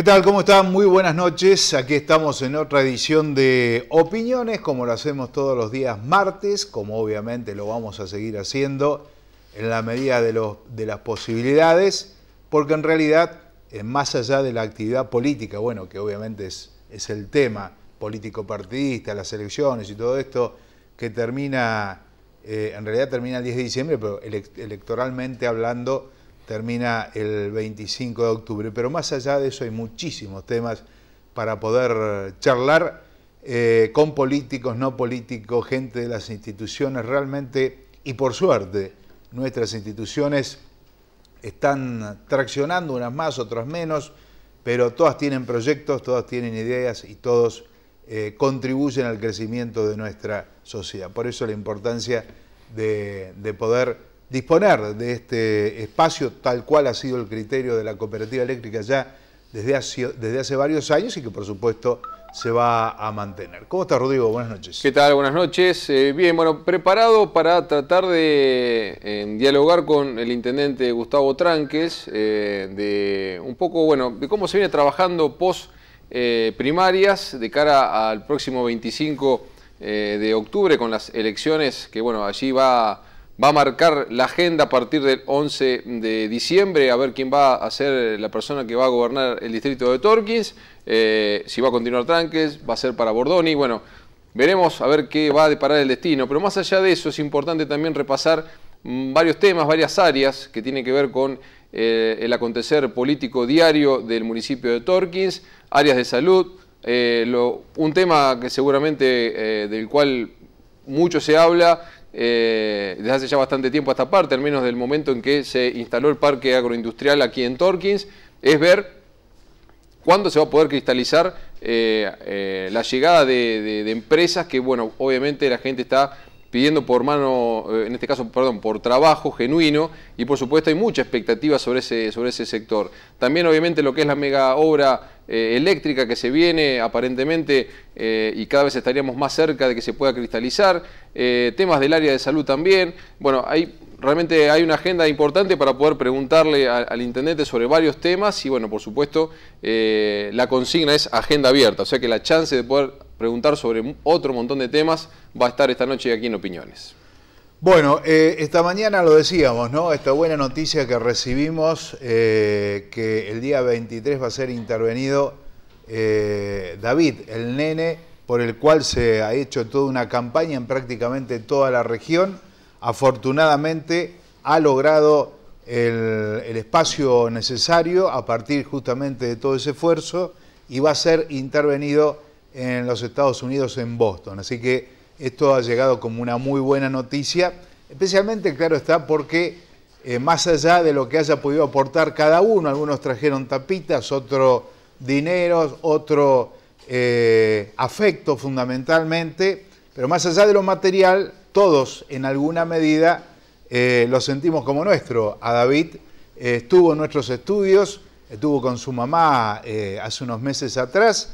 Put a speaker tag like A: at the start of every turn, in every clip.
A: ¿Qué tal? ¿Cómo están? Muy buenas noches. Aquí estamos en otra edición de Opiniones, como lo hacemos todos los días martes, como obviamente lo vamos a seguir haciendo en la medida de, las posibilidades, porque en realidad, eh, más allá de la actividad política, bueno, que obviamente es, el tema político-partidista, las elecciones y todo esto, que termina, eh, en realidad termina el 10 de diciembre, pero electoralmente hablando, termina el 25 de octubre. Pero más allá de eso hay muchísimos temas para poder charlar eh, con políticos, no políticos, gente de las instituciones. Realmente, y por suerte, nuestras instituciones están traccionando unas más, otras menos, pero todas tienen proyectos, todas tienen ideas y todos eh, contribuyen al crecimiento de nuestra sociedad. Por eso la importancia de, de poder disponer de este espacio tal cual ha sido el criterio de la cooperativa eléctrica ya desde hace, desde hace varios años y que por supuesto se va a mantener. ¿Cómo estás, Rodrigo? Buenas noches.
B: ¿Qué tal? Buenas noches. Eh, bien, bueno, preparado para tratar de eh, dialogar con el intendente Gustavo Tranques eh, de un poco, bueno, de cómo se viene trabajando post primarias de cara al próximo 25 de octubre con las elecciones que, bueno, allí va va a marcar la agenda a partir del 11 de diciembre, a ver quién va a ser la persona que va a gobernar el distrito de Torkins, eh, si va a continuar Tranques, va a ser para Bordoni, bueno, veremos a ver qué va a deparar el destino, pero más allá de eso es importante también repasar mm, varios temas, varias áreas que tienen que ver con eh, el acontecer político diario del municipio de Torkins, áreas de salud, eh, un tema que seguramente del cual mucho se habla, eh, desde hace ya bastante tiempo a esta parte, al menos del momento en que se instaló el parque agroindustrial aquí en Torkins, es ver cuándo se va a poder cristalizar eh, eh, la llegada de, de, empresas que, bueno, obviamente la gente está pidiendo por mano, eh, en este caso, perdón, por trabajo genuino y por supuesto hay mucha expectativa sobre ese, sobre ese sector. También obviamente lo que es la mega obra eh, eléctrica que se viene aparentemente eh, y cada vez estaríamos más cerca de que se pueda cristalizar, temas del área de salud también, bueno, hay realmente hay una agenda importante para poder preguntarle al intendente sobre varios temas y bueno, por supuesto, la consigna es agenda abierta, o sea que la chance de poder preguntar sobre otro montón de temas va a estar esta noche aquí en Opiniones.
A: Bueno, eh, esta mañana lo decíamos, ¿no? Esta buena noticia que recibimos, eh, que el día 23 va a ser intervenido eh, David, el nene, por el cual se ha hecho toda una campaña en prácticamente toda la región. Afortunadamente ha logrado el, el espacio necesario a partir justamente de todo ese esfuerzo y va a ser intervenido en los Estados Unidos, en Boston. Así que esto ha llegado como una muy buena noticia, especialmente, claro está, porque eh, más allá de lo que haya podido aportar cada uno, algunos trajeron tapitas, otros dinero, otro eh, afecto fundamentalmente, pero más allá de lo material, todos en alguna medida eh, lo sentimos como nuestro. A David estuvo en nuestros estudios, estuvo con su mamá hace unos meses atrás,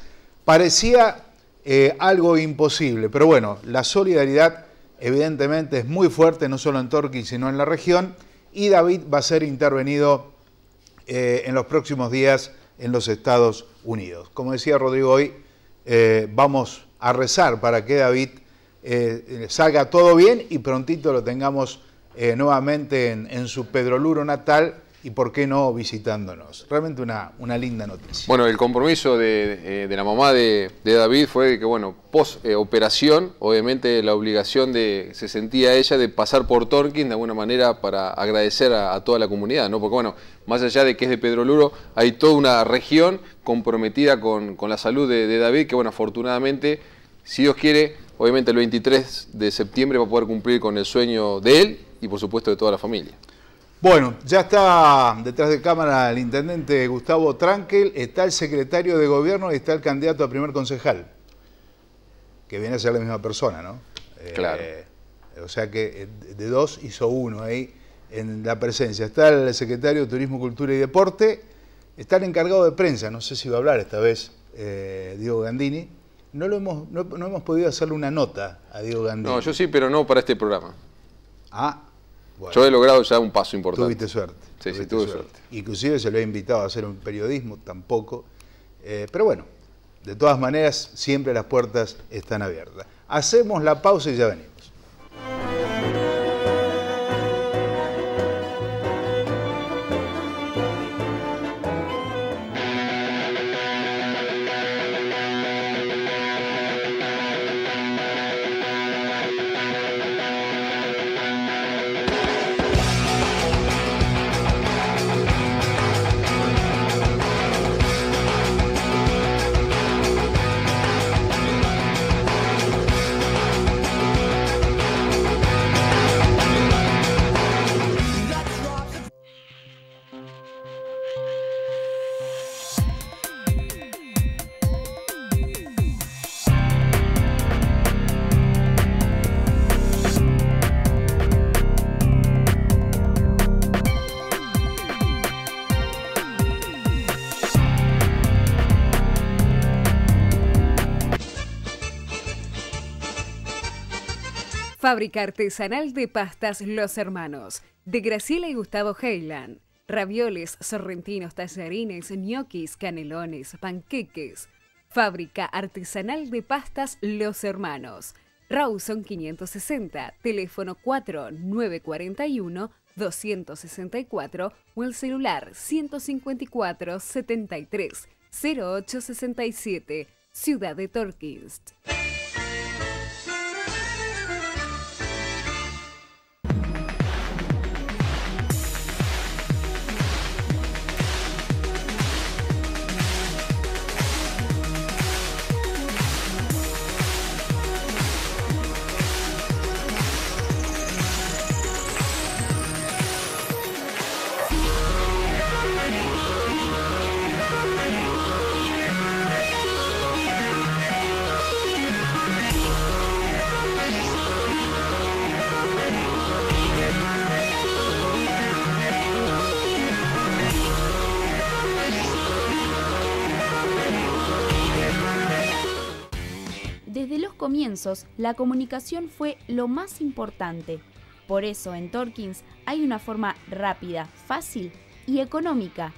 A: parecía eh, algo imposible. Pero bueno, la solidaridad evidentemente es muy fuerte, no solo en Torquín, sino en la región, y David va a ser intervenido eh, en los próximos días en los Estados Unidos. Como decía Rodrigo hoy, eh, vamos a rezar para que David salga todo bien y prontito lo tengamos nuevamente en, en su Pedroluro natal y por qué no visitándonos. Realmente una, linda noticia.
B: Bueno, el compromiso de, de la mamá de, David fue que, bueno, post eh, operación, obviamente la obligación de, se sentía ella de pasar por Tonkin de alguna manera para agradecer a, toda la comunidad, ¿no? Porque, bueno, más allá de que es de Pedro Luro, hay toda una región comprometida con, la salud de, de David, que, bueno, afortunadamente, si Dios quiere, obviamente el 23 de septiembre va a poder cumplir con el sueño de él y por supuesto de toda la familia.
A: Bueno, ya está detrás de cámara el intendente Gustavo Tranquel, está el secretario de gobierno y está el candidato a primer concejal, que viene a ser la misma persona, ¿no?
B: Eh, claro. Eh,
A: o sea que eh, de dos hizo uno ahí en la presencia. Está el secretario de Turismo, Cultura y Deporte, está el encargado de prensa, no sé si va a hablar esta vez, Diego Gandini. No, lo hemos, hemos podido hacerle una nota a Diego Gandini. No,
B: yo sí, pero no para este programa. Ah, yo he logrado ya un paso importante. Tuviste suerte. Sí, sí, tuve suerte. Inclusive se lo he
A: invitado a hacer un periodismo, tampoco. Eh, pero bueno, de todas maneras, siempre las puertas están abiertas. Hacemos la pausa y ya venimos.
C: Fábrica artesanal de pastas Los Hermanos, de Graciela y Gustavo Heyland. Ravioles, sorrentinos, tallarines, ñoquis, canelones, panqueques. Fábrica artesanal de pastas Los Hermanos. Rawson 560, teléfono 4941 264 o el celular 154 73 0867, Ciudad de Torquist.
D: comienzos, la comunicación fue lo más importante. Por eso en Torkins hay una forma rápida, fácil y económica.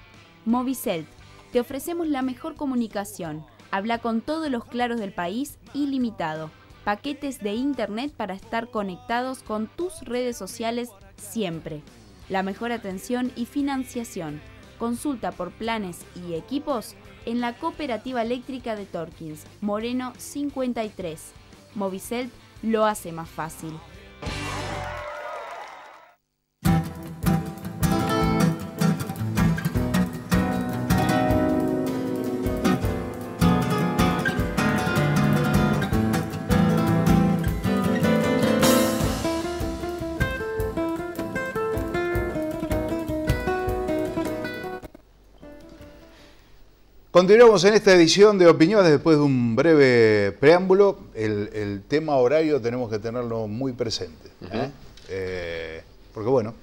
D: Movicel te ofrecemos la mejor comunicación. Habla con todos los claros del país ilimitado. Paquetes de internet para estar conectados con tus redes sociales siempre. La mejor atención y financiación. Consulta por planes y equipos en la Cooperativa Eléctrica de Torkins, Moreno 53. Movicel lo hace más fácil.
A: Continuamos en esta edición de Opiniones después de un breve preámbulo. El, tema horario tenemos que tenerlo muy presente. ¿eh? Eh, porque bueno,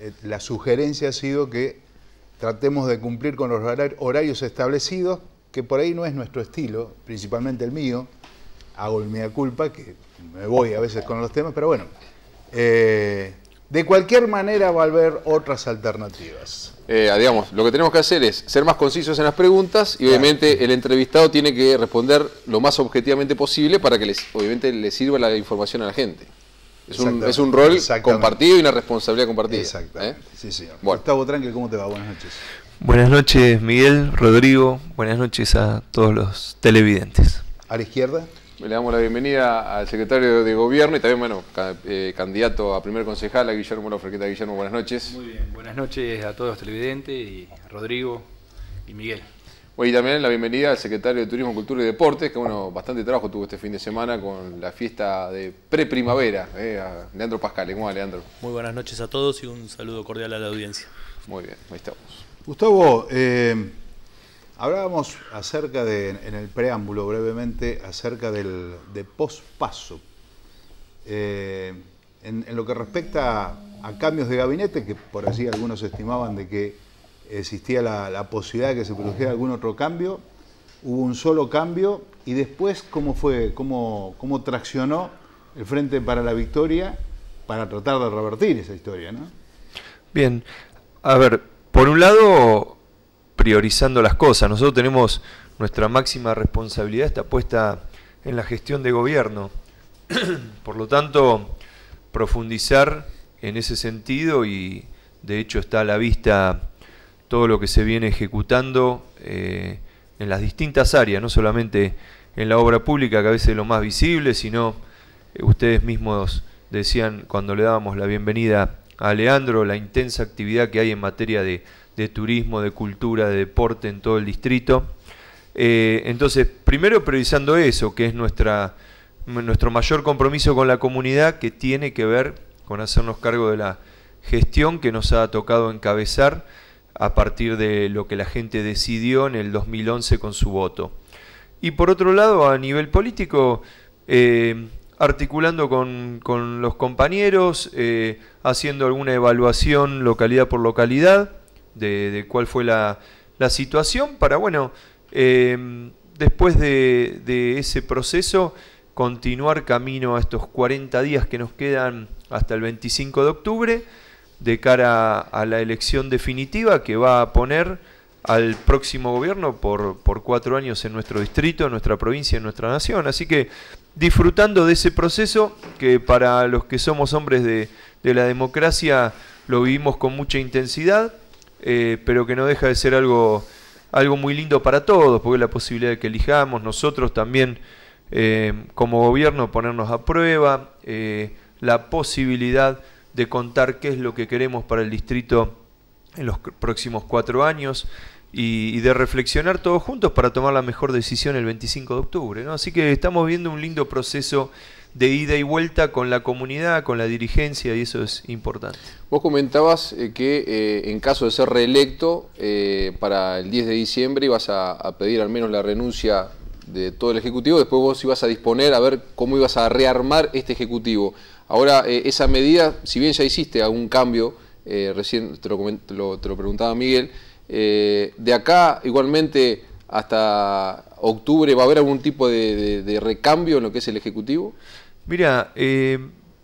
A: eh, la sugerencia ha sido que tratemos de cumplir con los horarios establecidos, que por ahí no es nuestro estilo, principalmente el mío. Hago el mea culpa, que me voy a veces con los temas, pero bueno. de cualquier manera va a haber otras alternativas.
B: Eh, ah, digamos, lo que tenemos que hacer es ser más concisos en las preguntas y obviamente el entrevistado tiene que responder lo más objetivamente posible para que les, obviamente le sirva la información a la gente. Es un, es un rol compartido y una responsabilidad compartida. ¿eh? exacto Sí, Gustavo Tranquil, ¿cómo te va? Buenas noches.
E: Buenas noches, Miguel, Rodrigo. Buenas noches a todos los televidentes.
B: A la izquierda le damos la bienvenida al secretario de Gobierno y también, bueno, eh, candidato a primer concejal, a Guillermo tal? Guillermo, buenas noches. Muy bien,
F: buenas noches a todos los televidentes, y Rodrigo y Miguel.
B: Bueno, y también la bienvenida al secretario de Turismo, Cultura y Deportes, que bueno, bastante trabajo tuvo este fin de semana con la fiesta de preprimavera, eh, Leandro Pascal. ¿Cómo va, Leandro?
G: Muy buenas noches a todos y un saludo cordial a la audiencia. Muy bien, ahí estamos. Gustavo,
A: eh... Hablábamos acerca de, en el preámbulo brevemente, acerca del de pospaso. Eh, en, lo que respecta a cambios de gabinete, que por así algunos estimaban de que existía la, posibilidad de que se produjera algún otro cambio, hubo un solo cambio y después cómo fue, cómo, cómo traccionó el Frente para la Victoria para tratar de revertir esa historia, ¿no?
E: Bien, a ver, por un lado priorizando las cosas. Nosotros tenemos nuestra máxima responsabilidad está puesta en la gestión de gobierno. Por lo tanto, profundizar en ese sentido y de hecho está a la vista todo lo que se viene ejecutando eh, en las distintas áreas, no solamente en la obra pública, que a veces es lo más visible, sino eh, ustedes mismos decían cuando le dábamos la bienvenida a Leandro, la intensa actividad que hay en materia de de turismo, de cultura, de deporte en todo el distrito. Eh, entonces, primero priorizando eso, que es nuestra, nuestro mayor compromiso con la comunidad, que tiene que ver con hacernos cargo de la gestión que nos ha tocado encabezar a partir de lo que la gente decidió en el 2011 con su voto. Y por otro lado, a nivel político, eh, articulando con, los compañeros, eh, haciendo alguna evaluación localidad por localidad, de, cuál fue la, situación para, bueno, eh, después de, ese proceso, continuar camino a estos 40 días que nos quedan hasta el 25 de octubre, de cara a la elección definitiva que va a poner al próximo gobierno por, cuatro años en nuestro distrito, en nuestra provincia, en nuestra nación. Así que disfrutando de ese proceso que para los que somos hombres de, de la democracia lo vivimos con mucha intensidad, eh, pero que no deja de ser algo, algo muy lindo para todos, porque la posibilidad de que elijamos nosotros también eh, como gobierno ponernos a prueba, eh, la posibilidad de contar qué es lo que queremos para el distrito en los próximos cuatro años y, de reflexionar todos juntos para tomar la mejor decisión el 25 de octubre. Así que estamos viendo un lindo proceso de ida y vuelta con la comunidad, con la dirigencia, y eso es importante.
B: Vos comentabas eh, que eh, en caso de ser reelecto, eh, para el 10 de diciembre ibas a, a, pedir al menos la renuncia de todo el Ejecutivo, después vos ibas a disponer a ver cómo ibas a rearmar este Ejecutivo. Ahora, esa medida, si bien ya hiciste algún cambio, recién te lo, preguntaba Miguel, de acá igualmente hasta octubre va a haber algún tipo de, recambio en lo que es el Ejecutivo?
E: Mira, eh,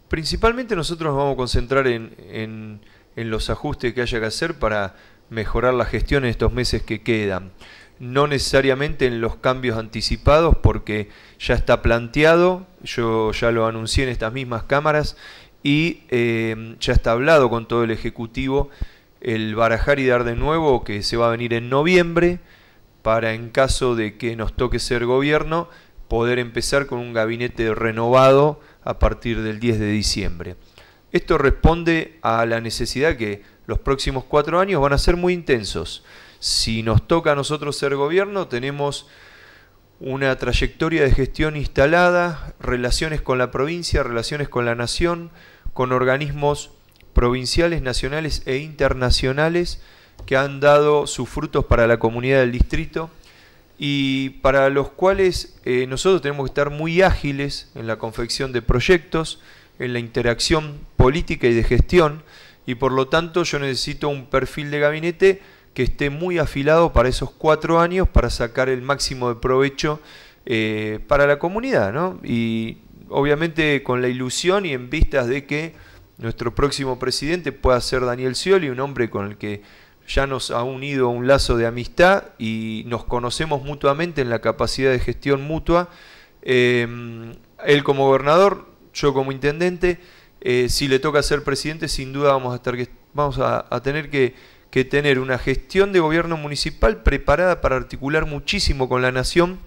E: principalmente nosotros nos vamos a concentrar en, en, los ajustes que haya que hacer para mejorar la gestión en estos meses que quedan. No necesariamente en los cambios anticipados porque ya está planteado, yo ya lo anuncié en estas mismas cámaras y em, ya está hablado con todo el Ejecutivo el barajar y dar de nuevo que se va a venir en noviembre para en caso de que nos toque ser gobierno poder empezar con un gabinete renovado a partir del 10 de diciembre. Esto responde a la necesidad que los próximos cuatro años van a ser muy intensos. Si nos toca a nosotros ser gobierno, tenemos una trayectoria de gestión instalada, relaciones con la provincia, relaciones con la nación, con organismos provinciales, nacionales e internacionales que han dado sus frutos para la comunidad del distrito y para los cuales eh, nosotros tenemos que estar muy ágiles en la confección de proyectos, en la interacción política y de gestión, y por lo tanto yo necesito un perfil de gabinete que esté muy afilado para esos cuatro años para sacar el máximo de provecho eh, para la comunidad, ¿no? Y obviamente con la ilusión y en vistas de que nuestro próximo presidente pueda ser Daniel Scioli, un hombre con el que ya nos ha unido un lazo de amistad y nos conocemos mutuamente en la capacidad de gestión mutua. Em, él como gobernador, yo como intendente, eh, si le toca ser presidente, sin duda vamos a, tener que, que tener una gestión de gobierno municipal preparada para articular muchísimo con la nación,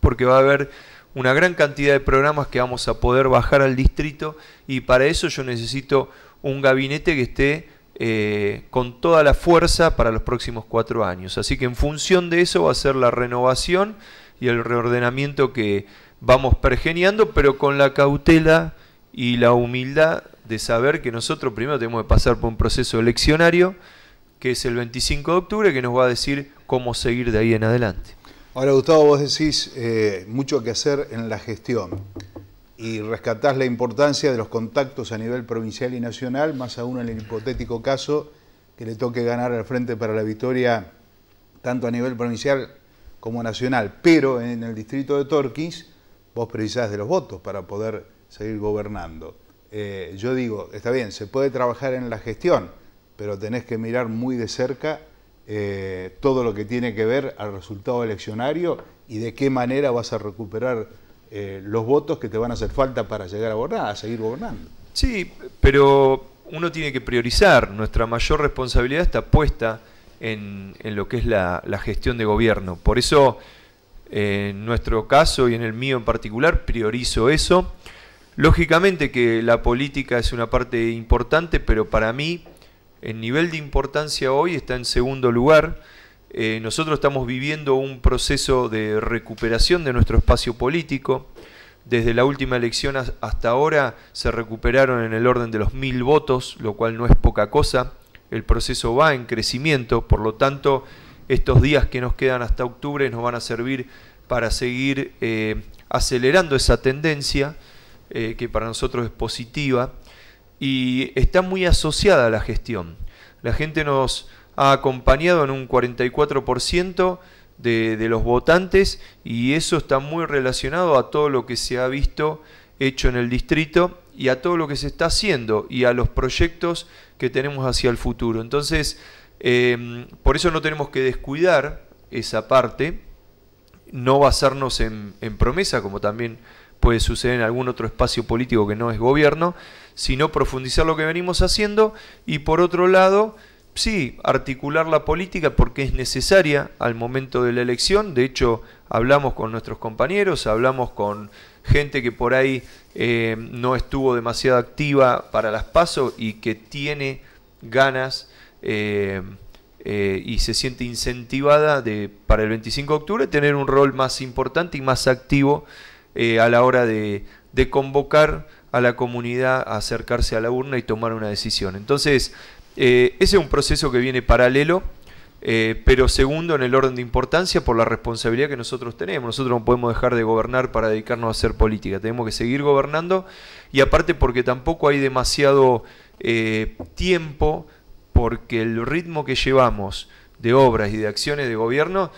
E: porque va a haber una gran cantidad de programas que vamos a poder bajar al distrito y para eso yo necesito un gabinete que esté eh, con toda la fuerza para los próximos cuatro años. Así que en función de eso va a ser la renovación y el reordenamiento que vamos pergeneando, pero con la cautela y la humildad de saber que nosotros primero tenemos que pasar por un proceso eleccionario, que es el 25 de octubre, que nos va a decir cómo seguir de ahí en adelante.
A: Ahora, Gustavo, vos decís eh, mucho que hacer en la gestión y rescatás la importancia de los contactos a nivel provincial y nacional, más aún en el hipotético caso que le toque ganar al Frente para la Victoria tanto a nivel provincial como nacional. Pero en el distrito de Torquis vos precisás de los votos para poder seguir gobernando. Eh, yo digo, está bien, se puede trabajar en la gestión, pero tenés que mirar muy de cerca eh, todo lo que tiene que ver al resultado eleccionario y de qué manera vas a recuperar eh, los votos que te van a hacer falta para llegar a gobernar, a seguir gobernando.
E: Sí, pero uno tiene que priorizar. Nuestra mayor responsabilidad está puesta en, lo que es la, gestión de gobierno. Por eso, eh, en nuestro caso y en el mío en particular, priorizo eso. Lógicamente que la política es una parte importante, pero para mí el nivel de importancia hoy está en segundo lugar eh, nosotros estamos viviendo un proceso de recuperación de nuestro espacio político. Desde la última elección hasta ahora se recuperaron en el orden de los mil votos, lo cual no es poca cosa. El proceso va en crecimiento, por lo tanto, estos días que nos quedan hasta octubre nos van a servir para seguir eh, acelerando esa tendencia, eh, que para nosotros es positiva, y está muy asociada a la gestión. La gente nos, ha acompañado en un 44% de, de, los votantes y eso está muy relacionado a todo lo que se ha visto hecho en el distrito y a todo lo que se está haciendo y a los proyectos que tenemos hacia el futuro. Entonces, em, por eso no tenemos que descuidar esa parte, no basarnos en, en promesa, como también puede suceder en algún otro espacio político que no es gobierno, sino profundizar lo que venimos haciendo y por otro lado, sí, articular la política porque es necesaria al momento de la elección. De hecho, hablamos con nuestros compañeros, hablamos con gente que por ahí eh, no estuvo demasiado activa para las pasos y que tiene ganas eh, eh, y se siente incentivada para el 25 de octubre tener un rol más importante y más activo a la hora de, de convocar a la comunidad a acercarse a la urna y tomar una decisión. Entonces, eh, ese es un proceso que viene paralelo, eh, pero segundo en el orden de importancia por la responsabilidad que nosotros tenemos. Nosotros no podemos dejar de gobernar para dedicarnos a hacer política, tenemos que seguir gobernando y aparte porque tampoco hay demasiado eh, tiempo, porque el ritmo que llevamos de obras y de acciones de gobierno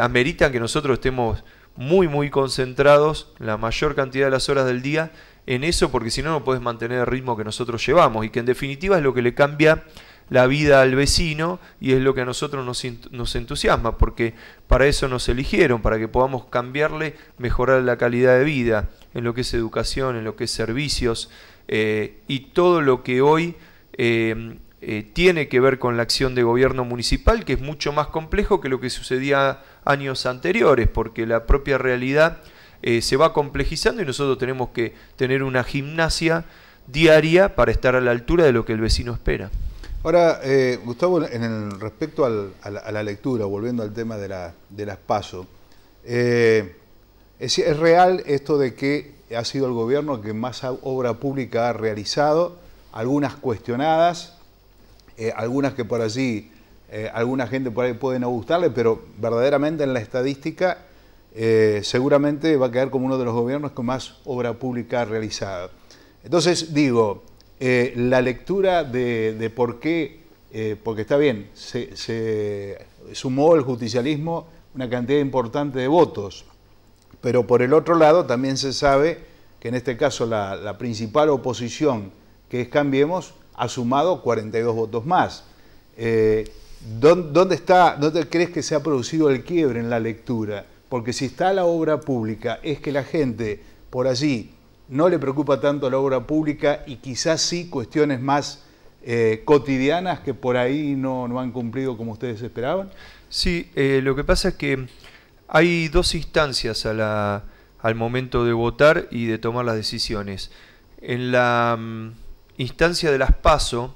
E: ameritan que nosotros estemos muy, muy concentrados la mayor cantidad de las horas del día en eso porque si no no puedes mantener el ritmo que nosotros llevamos y que en definitiva es lo que le cambia la vida al vecino y es lo que a nosotros nos, entusiasma, porque para eso nos eligieron, para que podamos cambiarle, mejorar la calidad de vida en lo que es educación, en lo que es servicios eh, y todo lo que hoy em, eh, tiene que ver con la acción de gobierno municipal, que es mucho más complejo que lo que sucedía años anteriores, porque la propia realidad eh, se va complejizando y nosotros tenemos que tener una gimnasia diaria para estar a la altura de lo que el vecino espera.
A: Ahora, eh, Gustavo, en el respecto a, la, lectura, volviendo al tema de, la, las PASO, eh, es, real esto de que ha sido el gobierno que más obra pública ha realizado? Algunas cuestionadas, algunas que por allí, alguna gente por ahí puede no gustarle, pero verdaderamente en la estadística eh, seguramente va a quedar como uno de los gobiernos con más obra pública realizada. Entonces, digo, eh, la lectura de, por qué, eh, porque está bien, se, sumó el justicialismo una cantidad importante de votos, pero por el otro lado también se sabe que en este caso la, principal oposición, que es Cambiemos, ha sumado 42 votos más. ¿dónde, está, ¿Dónde crees que se ha producido el quiebre en la lectura? porque si está la obra pública es que la gente por allí no le preocupa tanto la obra pública y quizás sí cuestiones más eh, cotidianas que por ahí no, han cumplido como ustedes esperaban? Sí,
E: eh, lo que pasa es que hay dos instancias al momento de votar y de tomar las decisiones. En la mm, instancia de las PASO,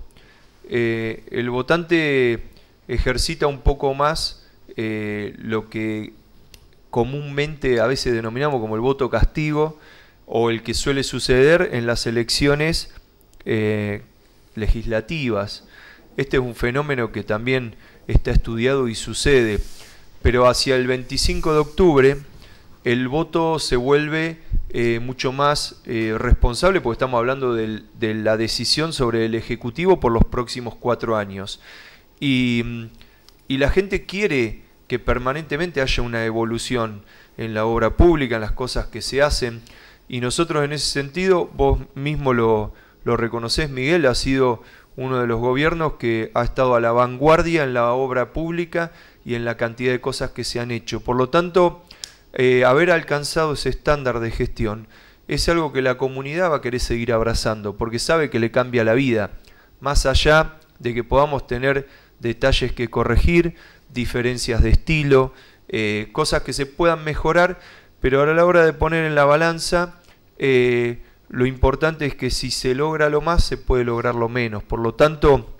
E: eh, el votante ejercita un poco más lo que comúnmente a veces denominamos como el voto castigo o el que suele suceder en las elecciones eh, legislativas. Este es un fenómeno que también está estudiado y sucede, pero hacia el 25 de octubre el voto se vuelve eh, mucho más eh, responsable, porque estamos hablando de la decisión sobre el Ejecutivo por los próximos cuatro años. y mm, la gente quiere que permanentemente haya una evolución en la obra pública, en las cosas que se hacen. Y nosotros en ese sentido, vos mismo lo, lo reconocés, Miguel, ha sido uno de los gobiernos que ha estado a la vanguardia en la obra pública y en la cantidad de cosas que se han hecho. Por lo tanto, eh, haber alcanzado ese estándar de gestión es algo que la comunidad va a querer seguir abrazando, porque sabe que le cambia la vida, más allá de que podamos tener detalles que corregir, diferencias de estilo, eh, cosas que se puedan mejorar, pero ahora a la hora de poner en la balanza, eh, lo importante es que si se logra lo más, se puede lograr lo menos. Por lo tanto,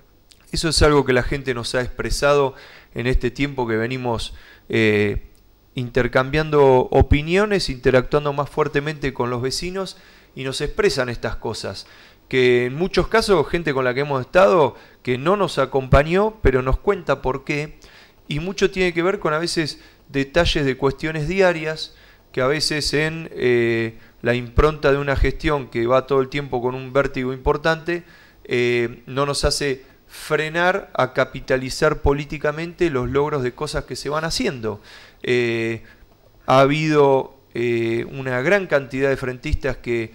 E: eso es algo que la gente nos ha expresado en este tiempo que venimos eh, intercambiando opiniones, interactuando más fuertemente con los vecinos y nos expresan estas cosas. Que en muchos casos gente con la que hemos estado que no nos acompañó, pero nos cuenta por qué y mucho tiene que ver con a veces detalles de cuestiones diarias que a veces en eh, la impronta de una gestión que va todo el tiempo con un vértigo importante, eh, no nos hace frenar a capitalizar políticamente los logros de cosas que se van haciendo. Eh, ha habido una gran cantidad de frentistas que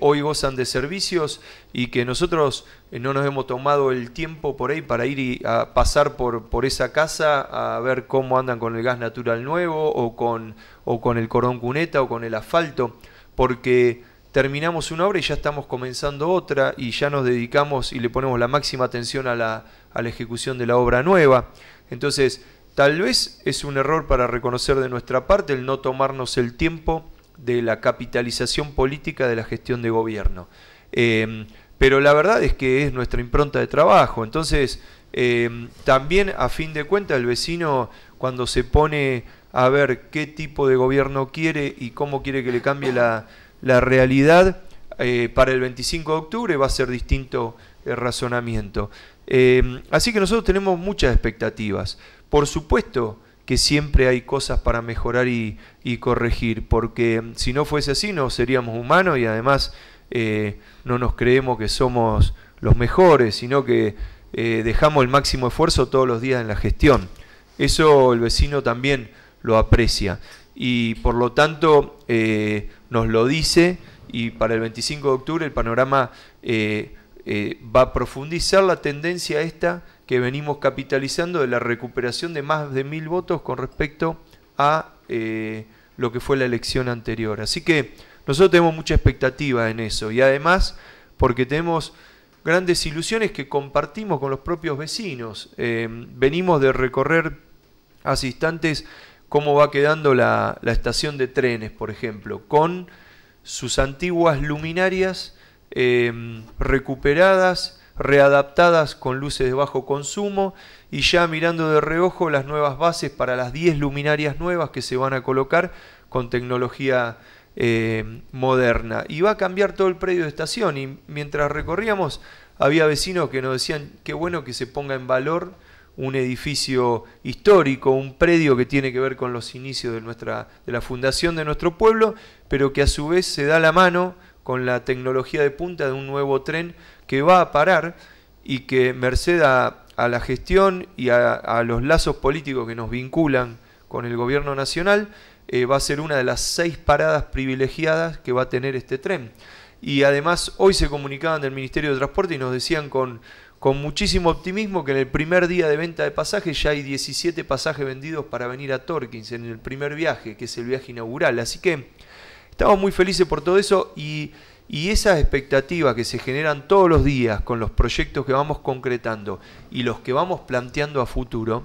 E: hoy gozan de servicios y que nosotros eh, no nos hemos tomado el tiempo por ahí para ir a pasar por, por esa casa a ver cómo andan con el gas natural nuevo o con, o con el cordón cuneta o con el asfalto, porque terminamos una obra y ya estamos comenzando otra y ya nos dedicamos y le ponemos la máxima atención a la, a la ejecución de la obra nueva. Entonces, tal vez es un error para reconocer de nuestra parte el no tomarnos el tiempo de la capitalización política de la gestión de gobierno. Eh, pero la verdad es que es nuestra impronta de trabajo. Entonces, eh, también a fin de cuentas el vecino cuando se pone a ver qué tipo de gobierno quiere y cómo quiere que le cambie la, la realidad, eh, para el 25 de octubre va a ser distinto el razonamiento. Eh, así que nosotros tenemos muchas expectativas. Por supuesto que siempre hay cosas para mejorar y corregir, porque mm, si no fuese así no seríamos humanos y además eh, no nos creemos que somos los mejores, sino que eh, dejamos el máximo esfuerzo todos los días en la gestión. Eso el vecino también lo aprecia y por lo tanto eh, nos lo dice y para el 25 de octubre el panorama va a profundizar la tendencia esta que venimos capitalizando de la recuperación de más de mil votos con respecto a lo que fue la elección anterior. Así que nosotros tenemos mucha expectativa en eso y además porque tenemos grandes ilusiones que compartimos con los propios vecinos. Em, venimos de recorrer hace cómo va quedando la, estación de trenes, por ejemplo, con sus antiguas luminarias em, recuperadas, readaptadas con luces de bajo consumo y ya mirando de reojo las nuevas bases para las 10 luminarias nuevas que se van a colocar con tecnología eh, moderna moderna. va a cambiar todo el predio de estación y mientras recorríamos había vecinos que nos decían qué bueno que se ponga en valor un edificio histórico, un predio que tiene que ver con los inicios de, nuestra, de la fundación de nuestro pueblo, pero que a su vez se da la mano con la tecnología de punta de un nuevo tren que va a parar y que merced a, la gestión y a los lazos políticos que nos vinculan con el gobierno nacional, eh, va a ser una de las seis paradas privilegiadas que va a tener este tren. Y además hoy se comunicaban del Ministerio de Transporte y nos decían con, con muchísimo optimismo que en el primer día de venta de pasajes ya hay 17 pasajes vendidos para venir a Torkins en el primer viaje, que es el viaje inaugural. Así que estamos muy felices por todo eso y, y esas expectativas que se generan todos los días con los proyectos que vamos concretando y los que vamos planteando a futuro,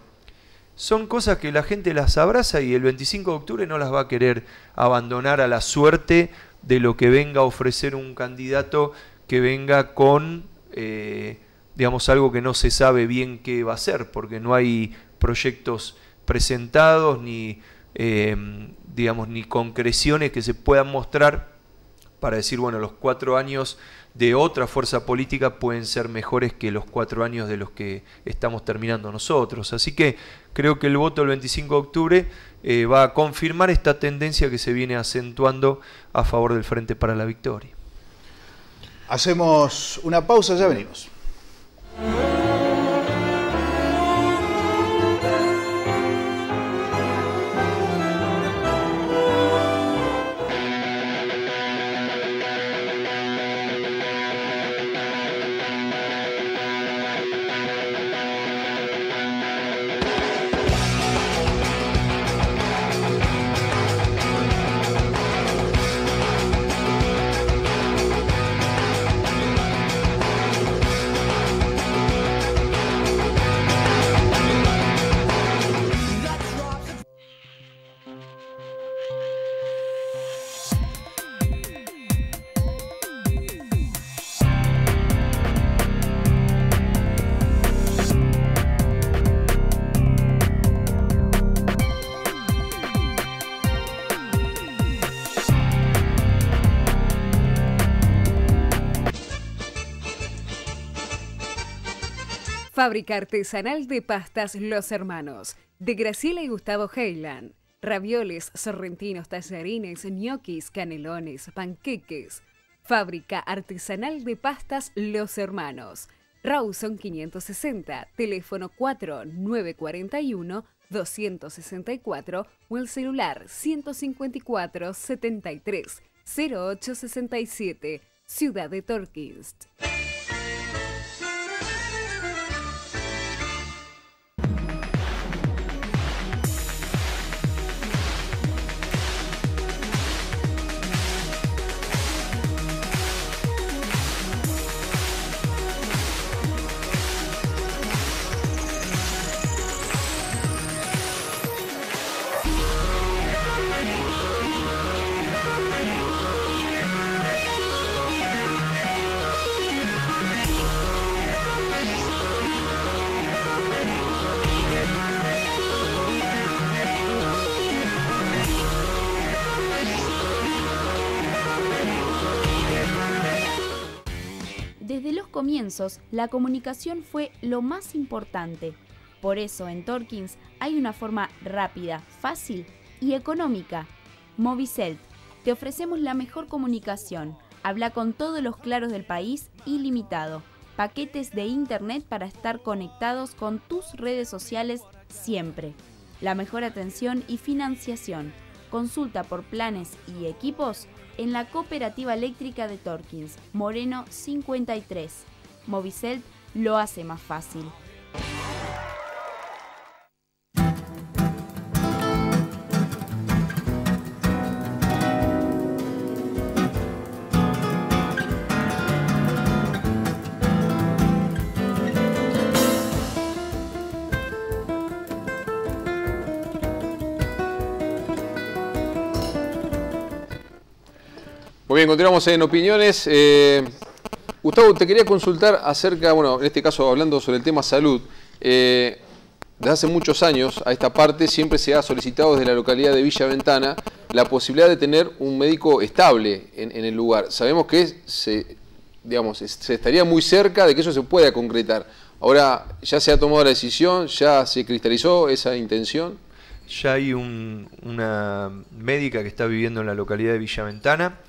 E: son cosas que la gente las abraza y el 25 de octubre no las va a querer abandonar a la suerte de lo que venga a ofrecer un candidato que venga con, eh, digamos, algo que no se sabe bien qué va a ser, porque no hay proyectos presentados ni, em, digamos, ni concreciones que se puedan mostrar para decir, bueno, los cuatro años de otra fuerza política pueden ser mejores que los cuatro años de los que estamos terminando nosotros. Así que creo que el voto del 25 de octubre eh, va a confirmar esta tendencia que se viene acentuando a favor del
A: Frente para la Victoria. Hacemos una pausa, ya venimos.
C: Fábrica artesanal de pastas Los Hermanos, de Graciela y Gustavo Heyland. Ravioles, sorrentinos, tallarines, ñoquis, canelones, panqueques. Fábrica artesanal de pastas Los Hermanos. Rawson 560, teléfono 4941 264 o el celular 154 73 0867, Ciudad de Torquist.
D: comienzos, la comunicación fue lo más importante. Por eso en Torkins hay una forma rápida, fácil y económica. Moviselt, te ofrecemos la mejor comunicación. Habla con todos los claros del país ilimitado. Paquetes de internet para estar conectados con tus redes sociales siempre. La mejor atención y financiación. Consulta por planes y equipos en la Cooperativa Eléctrica de Torkins, Moreno 53. Movicel lo hace más fácil.
B: Muy bien, continuamos en opiniones. Eh, Gustavo, te quería consultar acerca, bueno, en este caso hablando sobre el tema salud. Eh, desde hace muchos años a esta parte siempre se ha solicitado desde la localidad de Villa Ventana la posibilidad de tener un médico estable en, el lugar. Sabemos que se, digamos, se estaría muy cerca de que eso se pueda concretar. Ahora, ¿ya se ha tomado la decisión? ¿Ya se cristalizó esa intención?
E: Ya hay una médica que está viviendo en la localidad de Villa Ventana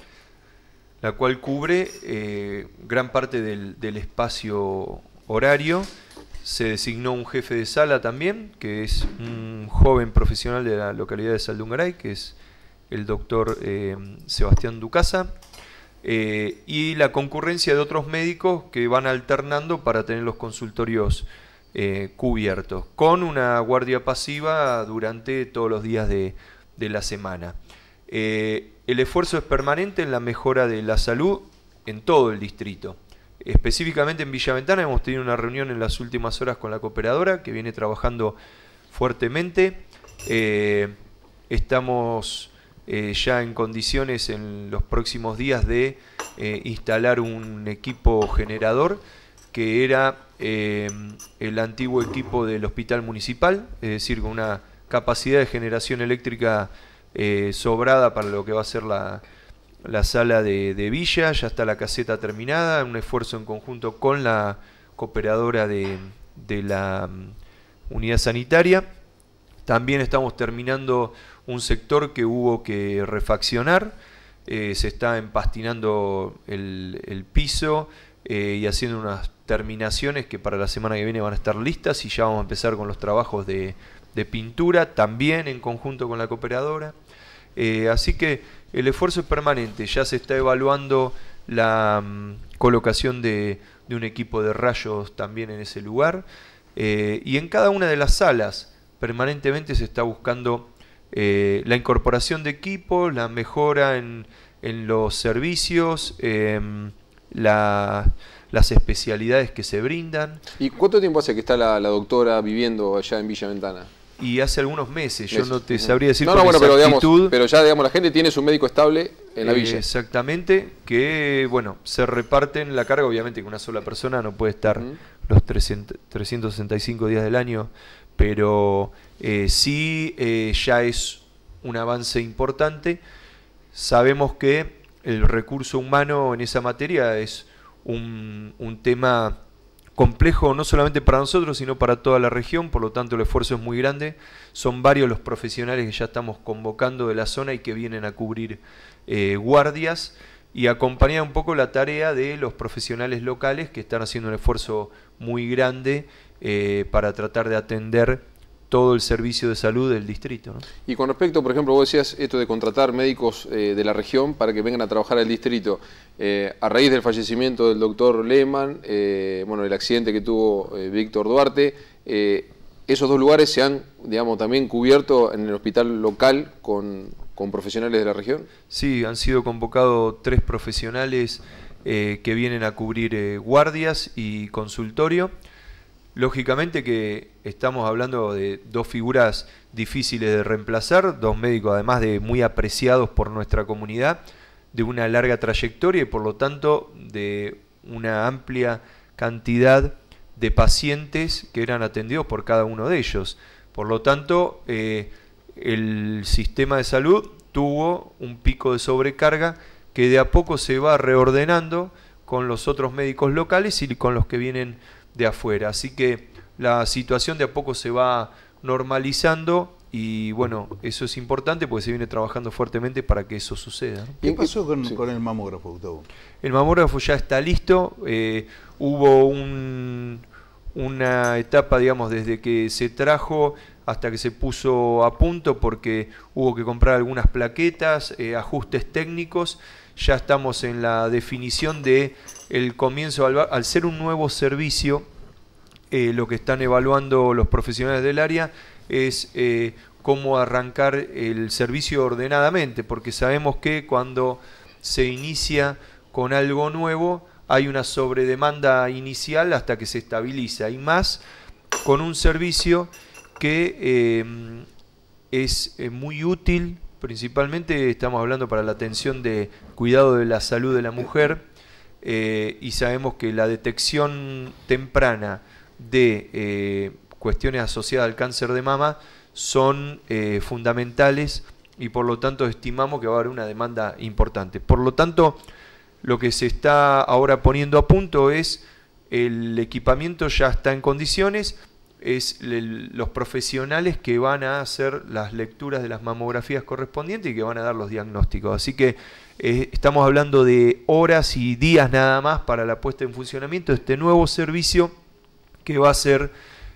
E: la cual cubre eh, gran parte del, espacio horario. Se designó un jefe de sala también, que es un joven profesional de la localidad de Saldungaray, que es el doctor eh, Sebastián Ducasa, eh, y la concurrencia de otros médicos que van alternando para tener los consultorios cubiertos, con una guardia pasiva durante todos los días de la semana. Eh, el esfuerzo es permanente en la mejora de la salud en todo el distrito. Específicamente en Villaventana hemos tenido una reunión en las últimas horas con la cooperadora que viene trabajando fuertemente. Eh, estamos eh, ya en condiciones en los próximos días de instalar un equipo generador que era el antiguo equipo del hospital municipal, es decir, con una capacidad de generación eléctrica eh, sobrada para lo que va a ser la, sala de, Villa, ya está la caseta terminada, un esfuerzo en conjunto con la cooperadora de, la mm, unidad sanitaria. También estamos terminando un sector que hubo que refaccionar, eh, se está empastinando el, piso eh, y haciendo unas terminaciones que para la semana que viene van a estar listas y ya vamos a empezar con los trabajos de, de pintura, también en conjunto con la cooperadora. Eh, así que el esfuerzo es permanente, ya se está evaluando la mm, colocación de, un equipo de rayos también en ese lugar. Eh, y en cada una de las salas permanentemente se está buscando eh, la incorporación de equipo, la mejora en, los servicios, em, las especialidades que se brindan.
B: ¿Y cuánto tiempo hace que está la, la doctora viviendo allá en Villa Ventana?
E: y hace algunos meses. Yo no te sabría decir no, pero,
B: ya digamos la gente tiene su médico estable en la villa. Exactamente,
E: que bueno, se reparten la carga, obviamente que una sola persona no puede estar los 300, 365 días del año, pero eh, sí eh, ya es un avance importante. Sabemos que el recurso humano en esa materia es un, un tema complejo no solamente para nosotros, sino para toda la región, por lo tanto el esfuerzo es muy grande. Son varios los profesionales que ya estamos convocando de la zona y que vienen a cubrir eh, guardias y acompañar un poco la tarea de los profesionales locales que están haciendo un esfuerzo muy grande eh, para tratar de atender todo el servicio de salud del distrito.
B: Y con respecto, por ejemplo, vos decías esto de contratar médicos eh, de la región para que vengan a trabajar al distrito. Eh, a raíz del fallecimiento del doctor Lehman, eh, bueno, el accidente que tuvo Víctor Duarte, esos dos lugares se han, digamos, también cubierto en el hospital local con, con profesionales de la región.
E: Sí, han sido convocados tres profesionales que vienen a cubrir guardias y consultorio. Lógicamente que estamos hablando de dos figuras difíciles de reemplazar, dos médicos además de muy apreciados por nuestra comunidad, de una larga trayectoria y por lo tanto de una amplia cantidad de pacientes que eran atendidos por cada uno de ellos. Por lo tanto, eh, el sistema de salud tuvo un pico de sobrecarga que de a poco se va reordenando con los otros médicos locales y con los que vienen de afuera. Así que la situación de a poco se va normalizando y bueno, eso es importante porque se viene trabajando fuertemente para que eso suceda. ¿Qué
A: pasó con, el mamógrafo, Gustavo?
E: El mamógrafo ya está listo. Eh, hubo un, una etapa, digamos, desde que se trajo hasta que se puso a punto porque hubo que comprar algunas plaquetas, eh, ajustes técnicos ya estamos en la definición de el comienzo, al, ser un nuevo servicio, eh, lo que están evaluando los profesionales del área es eh, cómo arrancar el servicio ordenadamente, porque sabemos que cuando se inicia con algo nuevo hay una sobredemanda inicial hasta que se estabiliza, y más con un servicio que eh, es muy útil, principalmente estamos hablando para la atención de cuidado de la salud de la mujer eh, y sabemos que la detección temprana de eh, cuestiones asociadas al cáncer de mama son eh, fundamentales y por lo tanto estimamos que va a haber una demanda importante. Por lo tanto, lo que se está ahora poniendo a punto es el equipamiento ya está en condiciones es los profesionales que van a hacer las lecturas de las mamografías correspondientes y que van a dar los diagnósticos. Así que eh, estamos hablando de horas y días nada más para la puesta en funcionamiento de este nuevo servicio que va a ser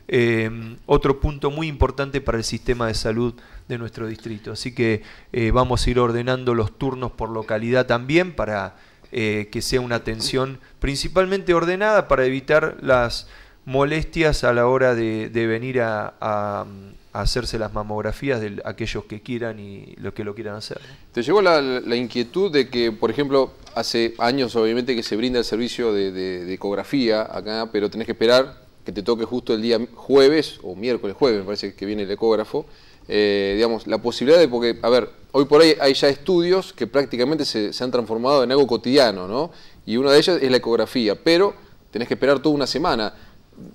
E: eh, otro punto muy importante para el sistema de salud de nuestro distrito. Así que eh, vamos a ir ordenando los turnos por localidad también para que sea una atención principalmente ordenada para evitar las molestias a la hora de, de venir a, hacerse las mamografías de aquellos que quieran y los que lo quieran hacer.
B: ¿Te llegó la, inquietud de que, por ejemplo, hace años obviamente que se brinda el servicio de, ecografía acá, pero tenés que esperar que te toque justo el día jueves o miércoles jueves, me parece que viene el ecógrafo, eh, digamos, la posibilidad de, porque, a ver, hoy por ahí hay ya estudios que prácticamente se, se han transformado en algo cotidiano, ¿no? Y una de ellas es la ecografía, pero tenés que esperar toda una semana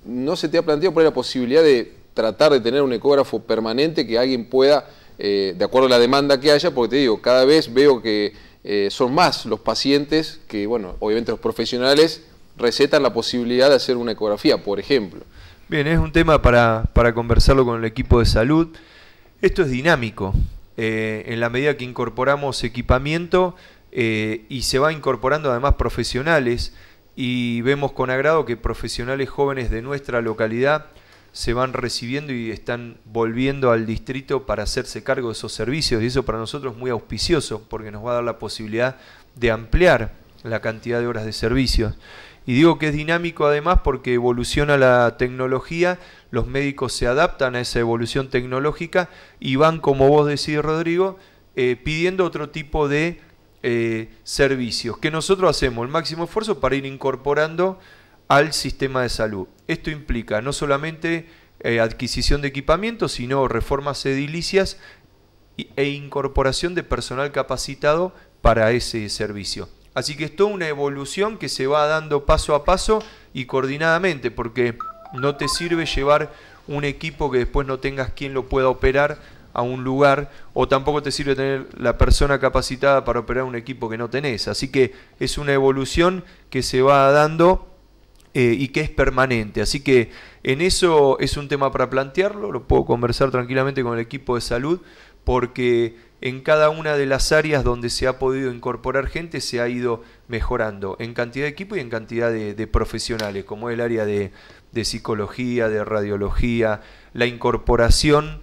B: ¿no se te ha planteado por ahí la posibilidad de tratar de tener un ecógrafo permanente que alguien pueda, eh, de acuerdo a la demanda que haya, porque te digo, cada vez veo que eh, son más los pacientes que, bueno, obviamente los profesionales recetan la posibilidad de hacer una ecografía, por ejemplo.
E: Bien, es un tema para, conversarlo con el equipo de salud. Esto es dinámico. Eh, en la medida que incorporamos equipamiento y se va incorporando además profesionales, y vemos con agrado que profesionales jóvenes de nuestra localidad se van recibiendo y están volviendo al distrito para hacerse cargo de esos servicios y eso para nosotros es muy auspicioso porque nos va a dar la posibilidad de ampliar la cantidad de horas de servicios. Y digo que es dinámico además porque evoluciona la tecnología, los médicos se adaptan a esa evolución tecnológica y van, como vos decís Rodrigo, eh, pidiendo otro tipo de eh, servicios que nosotros hacemos el máximo esfuerzo para ir incorporando al sistema de salud. Esto implica no solamente eh, adquisición de equipamiento, sino reformas edilicias e incorporación de personal capacitado para ese servicio. Así que es toda una evolución que se va dando paso a paso y coordinadamente, porque no te sirve llevar un equipo que después no tengas quien lo pueda operar a un lugar o tampoco te sirve tener la persona capacitada para operar un equipo que no tenés. Así que es una evolución que se va dando eh, y que es permanente. Así que en eso es un tema para plantearlo, lo puedo conversar tranquilamente con el equipo de salud, porque en cada una de las áreas donde se ha podido incorporar gente se ha ido mejorando en cantidad de equipo y en cantidad de, profesionales, como el área de psicología, de radiología, la incorporación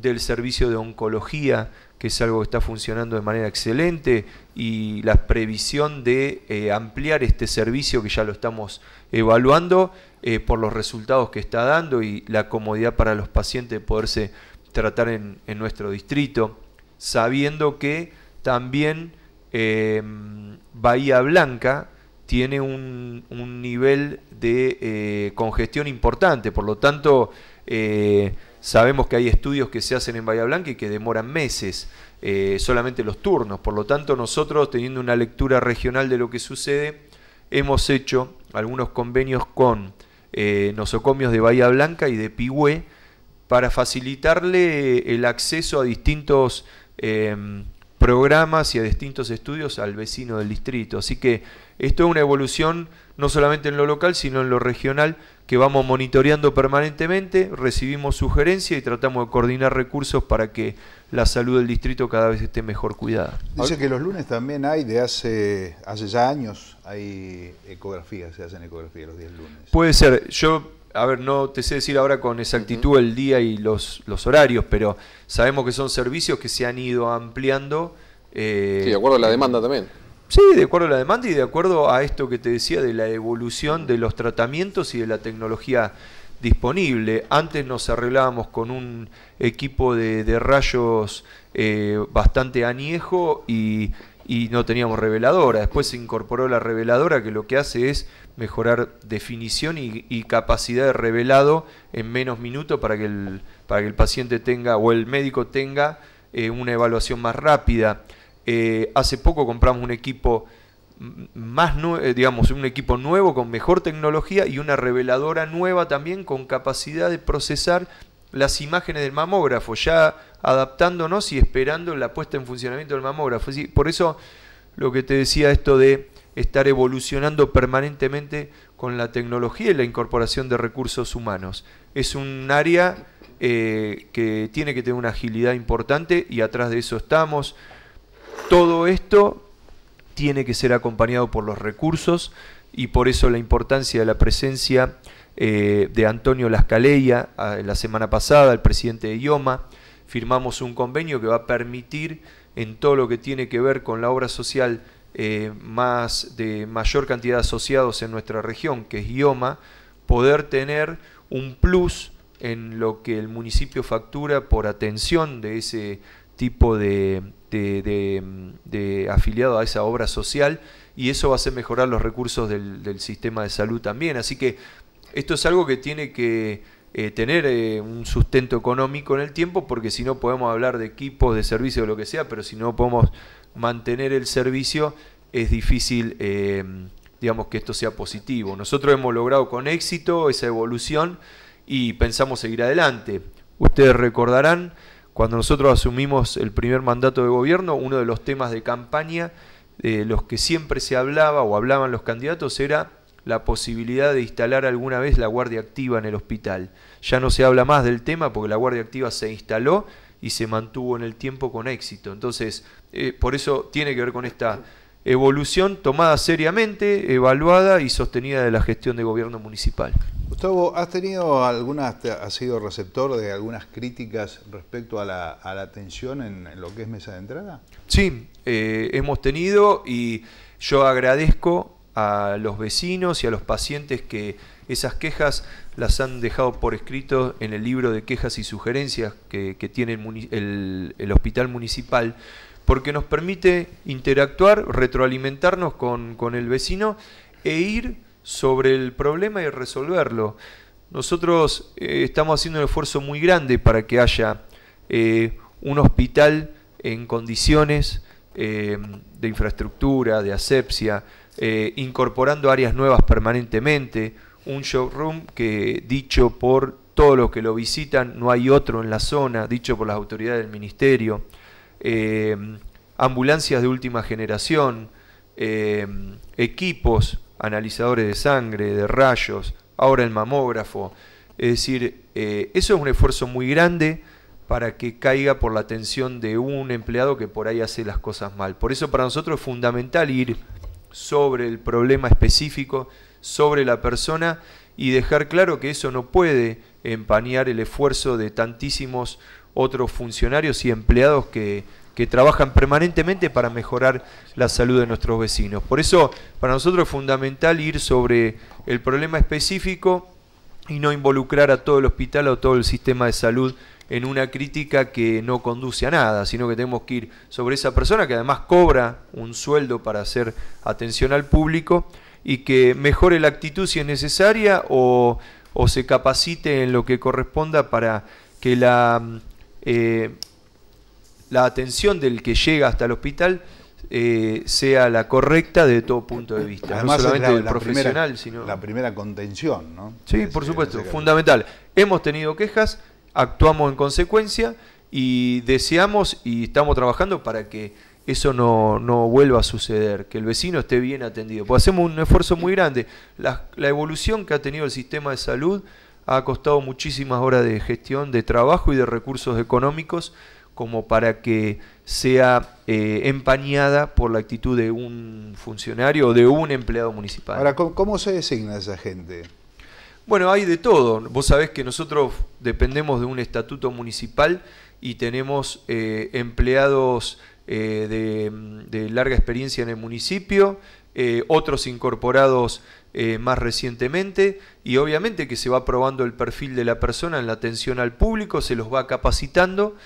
E: del servicio de oncología, que es algo que está funcionando de manera excelente, y la previsión de eh, ampliar este servicio que ya lo estamos evaluando eh, por los resultados que está dando y la comodidad para los pacientes de poderse tratar en, nuestro distrito, sabiendo que también em, Bahía Blanca tiene un, un nivel de eh, congestión importante, por lo tanto Sabemos que hay estudios que se hacen en Bahía Blanca y que demoran meses eh, solamente los turnos. Por lo tanto, nosotros, teniendo una lectura regional de lo que sucede, hemos hecho algunos convenios con eh, nosocomios de Bahía Blanca y de Pigüé para facilitarle eh, el acceso a distintos em, programas y a distintos estudios al vecino del distrito. Así que esto es una evolución no solamente en lo local, sino en lo regional, que vamos monitoreando permanentemente, recibimos sugerencias y tratamos de coordinar recursos para que la salud del distrito cada vez esté mejor cuidada.
A: Dice que los lunes también hay, de hace, hace ya años, hay ecografías, se hacen ecografías los días lunes.
E: Puede ser, yo a ver, no te sé decir ahora con exactitud el día y los, los horarios, pero sabemos que son servicios que se han ido ampliando. Eh,
B: sí, de acuerdo a la demanda también.
E: Sí, de acuerdo a la demanda y de acuerdo a esto que te decía de la evolución de los tratamientos y de la tecnología disponible. Antes nos arreglábamos con un equipo de, rayos eh, bastante añejo y, no teníamos reveladora. Después se incorporó la reveladora que lo que hace es mejorar definición y, capacidad de revelado en menos minutos para que el, para que el paciente tenga o el médico tenga eh, una evaluación más rápida. Eh, hace poco compramos un equipo más eh, digamos un equipo nuevo con mejor tecnología y una reveladora nueva también con capacidad de procesar las imágenes del mamógrafo, ya adaptándonos y esperando la puesta en funcionamiento del mamógrafo. Por eso lo que te decía esto de estar evolucionando permanentemente con la tecnología y la incorporación de recursos humanos. Es un área eh, que tiene que tener una agilidad importante y atrás de eso estamos. Todo esto tiene que ser acompañado por los recursos y por eso la importancia de la presencia eh, de Antonio Lascaleia ah, la semana pasada, el presidente de IOMA. Firmamos un convenio que va a permitir en todo lo que tiene que ver con la obra social eh, más de mayor cantidad de asociados en nuestra región, que es IOMA, poder tener un plus en lo que el municipio factura por atención de ese tipo de, este, de, afiliado a esa obra social y eso va a hacer mejorar los recursos del, sistema de salud también. Así que esto es algo que tiene que eh, tener eh, un sustento económico en el tiempo porque si no podemos hablar de equipos, de servicios, de lo que sea, pero si no podemos mantener el servicio es difícil. Eh, digamos que esto sea positivo. Nosotros hemos logrado con éxito esa evolución y pensamos seguir adelante. Ustedes recordarán cuando nosotros asumimos el primer mandato de gobierno, uno de los temas de campaña, de eh, los que siempre se hablaba o hablaban los candidatos, era la posibilidad de instalar alguna vez la guardia activa en el hospital. Ya no se habla más del tema porque la guardia activa se instaló y se mantuvo en el tiempo con éxito. Entonces, eh, por eso tiene que ver con esta evolución tomada seriamente, evaluada y sostenida de la gestión de gobierno municipal.
A: Gustavo, ¿has tenido alguna sido receptor de algunas críticas respecto a la, a atención en, lo que es mesa de entrada?
E: Sí, eh, hemos tenido y yo agradezco a los vecinos y a los pacientes que esas quejas las han dejado por escrito en el libro de quejas y sugerencias que, tiene el hospital municipal porque nos permite interactuar, retroalimentarnos con, el vecino e ir sobre el problema y resolverlo. Nosotros eh, estamos haciendo un esfuerzo muy grande para que haya eh, un hospital en condiciones eh, de infraestructura, de asepsia, incorporando áreas nuevas permanentemente, un showroom que dicho por todos los que lo visitan, no hay otro en la zona, dicho por las autoridades del ministerio. Em, ambulancias de última generación, em, equipos, analizadores de sangre, de rayos, ahora el mamógrafo. Es decir, eh, eso es un esfuerzo muy grande para que caiga por la atención de un empleado que por ahí hace las cosas mal. Por eso para nosotros es fundamental ir sobre el problema específico, sobre la persona y dejar claro que eso no puede empañar el esfuerzo de tantísimos otros funcionarios y empleados que, trabajan permanentemente para mejorar la salud de nuestros vecinos. Por eso, para nosotros es fundamental ir sobre el problema específico y no involucrar a todo el hospital o todo el sistema de salud en una crítica que no conduce a nada, sino que tenemos que ir sobre esa persona que además cobra un sueldo para hacer atención al público y que mejore la actitud si es necesaria o se capacite en lo que corresponda para que la eh, la atención del que llega hasta el hospital eh, sea la correcta de todo punto de vista. no solamente del profesional,
A: sino... La primera contención, ¿no? Sí, por supuesto, fundamental.
E: Hemos tenido quejas, actuamos en consecuencia y deseamos y estamos trabajando para que eso no, vuelva a suceder, que el vecino esté bien atendido. Pues hacemos un esfuerzo muy grande. la evolución que ha tenido el sistema de salud ha costado muchísimas horas de gestión, de trabajo y de recursos económicos como para que sea eh, empañada por la actitud de un funcionario
A: o de un empleado municipal. Ahora, ¿cómo se designa esa gente? Bueno, hay de todo.
E: Vos sabés que nosotros dependemos de un estatuto municipal y tenemos eh, empleados eh, de, larga experiencia en el municipio, otros incorporados eh, más recientemente y obviamente que se va probando el perfil de la persona en la atención al público, se los va capacitando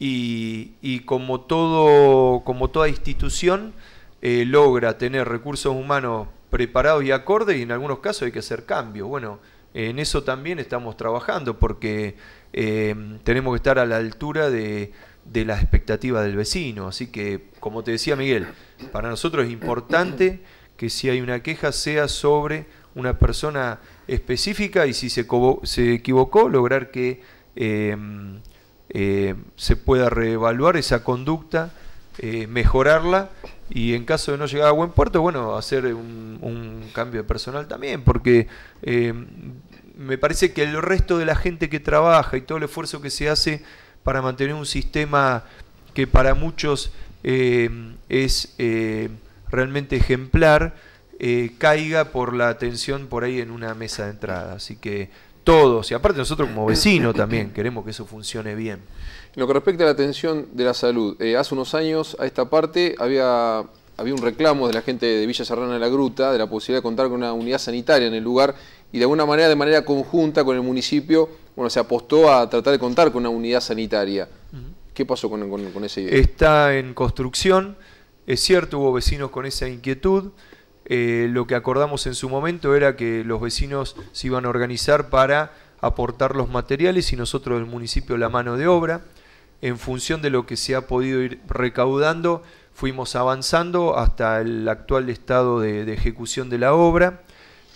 E: y, como, todo, como toda institución eh, logra tener recursos humanos preparados y acordes y en algunos casos hay que hacer cambios. Bueno, en eso también estamos trabajando porque eh, tenemos que estar a la altura de, de las expectativas del vecino. Así que, como te decía Miguel, para nosotros es importante que si hay una queja sea sobre una persona específica y si se, se equivocó, lograr que em, eh, se pueda reevaluar esa conducta, eh, mejorarla y en caso de no llegar a buen puerto, bueno, hacer un, un cambio de personal también, porque em, me parece que el resto de la gente que trabaja y todo el esfuerzo que se hace para mantener un sistema que para muchos em, es eh, realmente ejemplar eh, caiga por la atención por ahí en una mesa de entrada. Así que todos, y aparte nosotros como vecinos también queremos que eso funcione bien.
B: En lo que respecta a la atención de la salud, eh, hace unos años a esta parte había, había un reclamo de la gente de Villa Serrana de la Gruta de la posibilidad de contar con una unidad sanitaria en el lugar y de alguna manera, de manera conjunta con el municipio, bueno, se apostó a tratar de contar con una unidad sanitaria. ¿Qué pasó con, con, con esa idea?
E: Está en construcción. Es cierto, hubo vecinos con esa inquietud. Eh, lo que acordamos en su momento era que los vecinos se iban a organizar para aportar los materiales y nosotros del municipio la mano de obra. En función de lo que se ha podido ir recaudando, fuimos avanzando hasta el actual estado de, ejecución de la obra.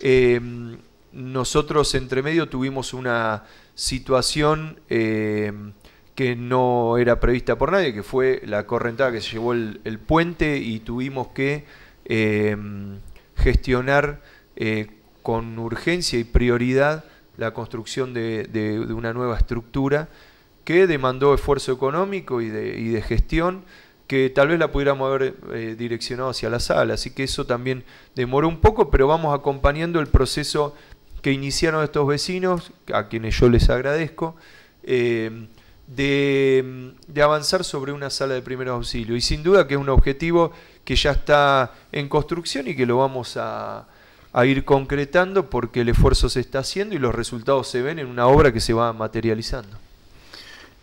E: Em, nosotros entre medio tuvimos una situación em, que no era prevista por nadie, que fue la correntada que se llevó el, puente y tuvimos que em, gestionar eh, con urgencia y prioridad la construcción de, una nueva estructura que demandó esfuerzo económico y de, gestión que tal vez la pudiéramos haber eh, direccionado hacia la sala, así que eso también demoró un poco, pero vamos acompañando el proceso que iniciaron estos vecinos, a quienes yo les agradezco, em, Mm, de, avanzar sobre una sala de primeros auxilios. Y sin duda que es un objetivo que ya está en construcción y que lo vamos a, ir concretando porque el esfuerzo se está haciendo y los resultados se ven en una obra que se va materializando.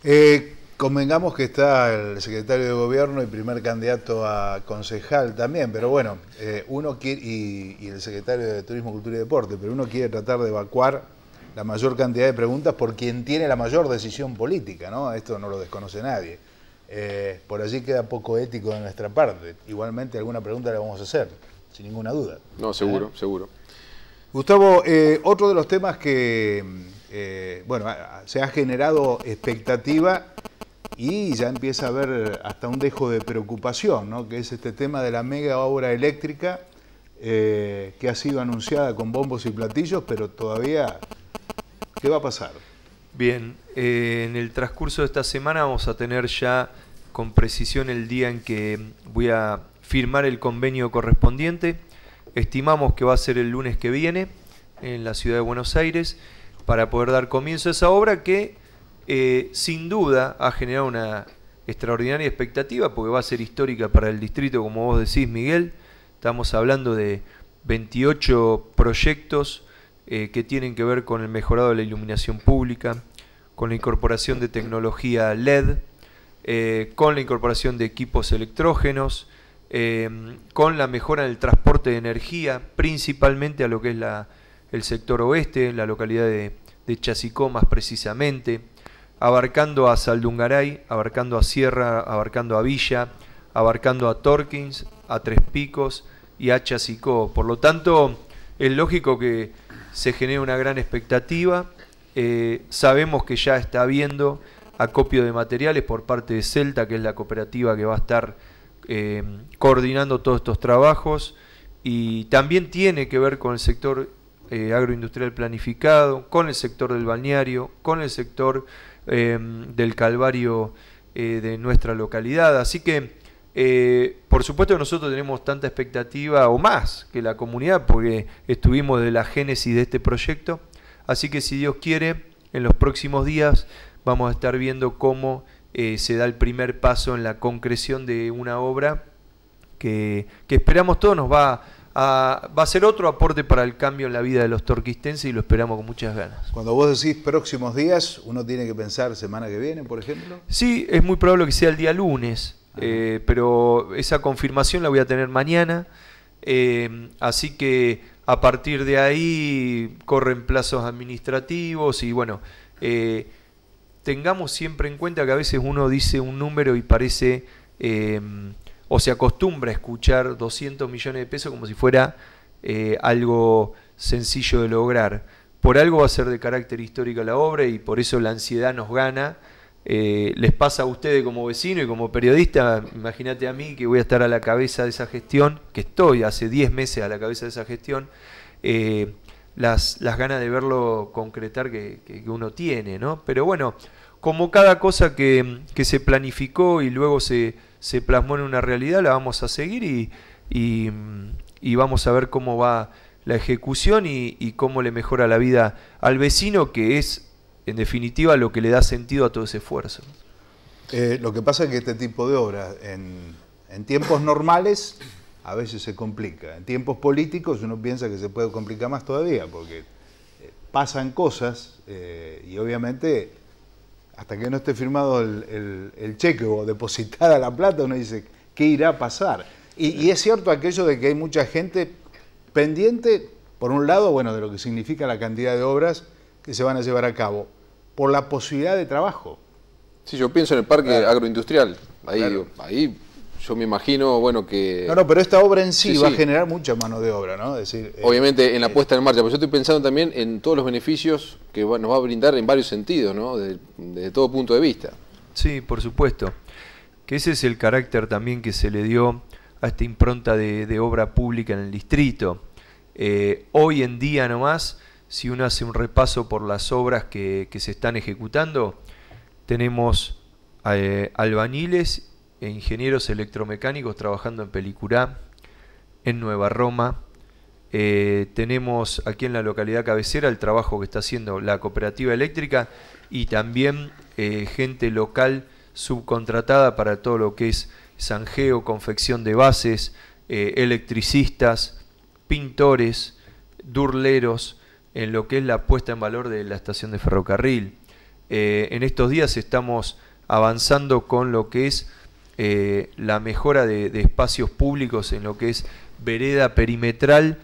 A: Eh, convengamos que está el secretario de gobierno y primer candidato a concejal también, pero bueno, eh, uno quiere, y el secretario de Turismo, Cultura y Deporte, pero uno quiere tratar de evacuar la mayor cantidad de preguntas por quien tiene la mayor decisión política, ¿no? Esto no lo desconoce nadie. Eh, por allí queda poco ético de nuestra parte. Igualmente alguna pregunta la vamos a hacer, sin ninguna duda. No, seguro, ¿Eh? seguro. Gustavo, eh, otro de los temas que, bueno, se ha generado expectativa y ya empieza a haber hasta un dejo de preocupación, ¿no? que es este tema de la mega obra eléctrica que ha sido anunciada con bombos y platillos, pero todavía ¿Qué va a pasar?
E: Bien, eh, en el transcurso de esta semana vamos a tener ya con precisión el día en que voy a firmar el convenio correspondiente. Estimamos que va a ser el lunes que viene en la ciudad de Buenos Aires para poder dar comienzo a esa obra que eh, sin duda ha generado una extraordinaria expectativa porque va a ser histórica para el distrito, como vos decís, Miguel. Estamos hablando de 28 proyectos eh, que tienen que ver con el mejorado de la iluminación pública, con la incorporación de tecnología LED, eh, con la incorporación de equipos electrógenos, eh, con la mejora del transporte de energía, principalmente a lo que es el sector oeste, la localidad de, de Chasicó más precisamente, abarcando a Saldungaray, abarcando a Sierra, abarcando a Villa, abarcando a Torkins, a Tres Picos y a Chasicó. Por lo tanto, es lógico que se genera una gran expectativa. Eh, sabemos que ya está habiendo acopio de materiales por parte de Celta, que es la cooperativa que va a estar eh, coordinando todos estos trabajos. Y también tiene que ver con el sector eh, agroindustrial planificado, con el sector del balneario, con el sector del Calvario de nuestra localidad. Así que eh, por supuesto nosotros tenemos tanta expectativa o más que la comunidad, porque estuvimos de la génesis de este proyecto. Así que si Dios quiere, en los próximos días vamos a estar viendo cómo eh, se da el primer paso en la concreción de una obra que, esperamos todos nos va a, va a ser otro aporte para el cambio en la vida de los torquistenses y lo esperamos con muchas ganas.
A: Cuando vos decís próximos días, uno tiene que pensar semana que viene, por ejemplo.
E: Sí, es muy probable que sea el día lunes. Eh, pero esa confirmación la voy a tener mañana, eh, así que a partir de ahí corren plazos administrativos y bueno, eh, tengamos siempre en cuenta que a veces uno dice un número y parece o se acostumbra a escuchar 200 millones de pesos como si fuera algo sencillo de lograr. Por algo va a ser de carácter histórico la obra y por eso la ansiedad nos gana eh, les pasa a ustedes como vecino y como periodista, imagínate a mí que voy a estar a la cabeza de esa gestión, que estoy hace 10 meses a la cabeza de esa gestión, eh, las, ganas de verlo concretar que, uno tiene, ¿no? Pero bueno, como cada cosa que, se planificó y luego se, plasmó en una realidad, la vamos a seguir y, vamos a ver cómo va la ejecución y cómo le mejora la vida al vecino, que es en definitiva, lo que le da sentido a todo ese esfuerzo.
A: Eh, lo que pasa es que este tipo de obras, en, tiempos normales, a veces se complica. En tiempos políticos uno piensa que se puede complicar más todavía, porque eh, pasan cosas eh, y obviamente hasta que no esté firmado el, cheque o depositada la plata, uno dice, ¿qué irá a pasar? Y, y, es cierto aquello de que hay mucha gente pendiente, por un lado, bueno, de lo que significa la cantidad de obras que se van a llevar a cabo, por la posibilidad de trabajo.
B: Sí, yo pienso en el parque agroindustrial. Ahí, yo me imagino, bueno, que... No, no, pero esta obra en sí, va a
A: generar mucha mano de obra, ¿no? decir, eh,
B: Obviamente en la eh, puesta en marcha, pero yo estoy pensando también en todos los beneficios que nos va a brindar en varios sentidos, ¿no? Desde, todo punto de vista.
E: Sí, por supuesto. Que ese es el carácter también que se le dio a esta impronta de, obra pública en el distrito. Eh, hoy en día nomás si uno hace un repaso por las obras que, se están ejecutando, tenemos eh, albañiles, e ingenieros electromecánicos trabajando en Pelicurá, en Nueva Roma. Eh, tenemos aquí en la localidad cabecera el trabajo que está haciendo la cooperativa eléctrica y también eh, gente local subcontratada para todo lo que es zanjeo, confección de bases, electricistas, pintores, durleros, en lo que es la puesta en valor de la estación de ferrocarril. Eh, en estos días estamos avanzando con lo que es eh, la mejora de, espacios públicos en lo que es vereda perimetral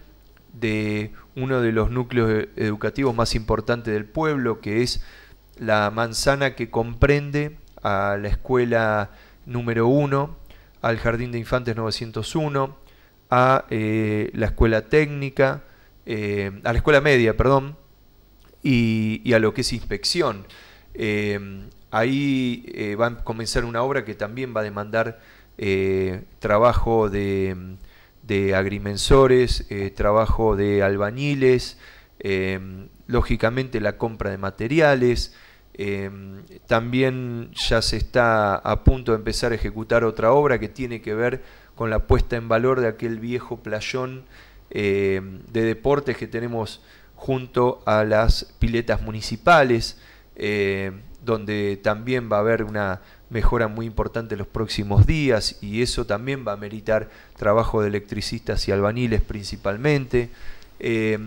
E: de uno de los núcleos e, educativos más importantes del pueblo, que es la manzana que comprende a la escuela número 1, al Jardín de Infantes 901, a eh, la escuela técnica, eh, a la escuela media, perdón, y, a lo que es inspección. Eh, ahí eh, va a comenzar una obra que también va a demandar trabajo de, agrimensores, trabajo de albañiles, lógicamente la compra de materiales. también ya se está a punto de empezar a ejecutar otra obra que tiene que ver con la puesta en valor de aquel viejo playón eh, de deportes que tenemos junto a las piletas municipales, eh, donde también va a haber una mejora muy importante en los próximos días y eso también va a meritar trabajo de electricistas y albaniles principalmente. Eh,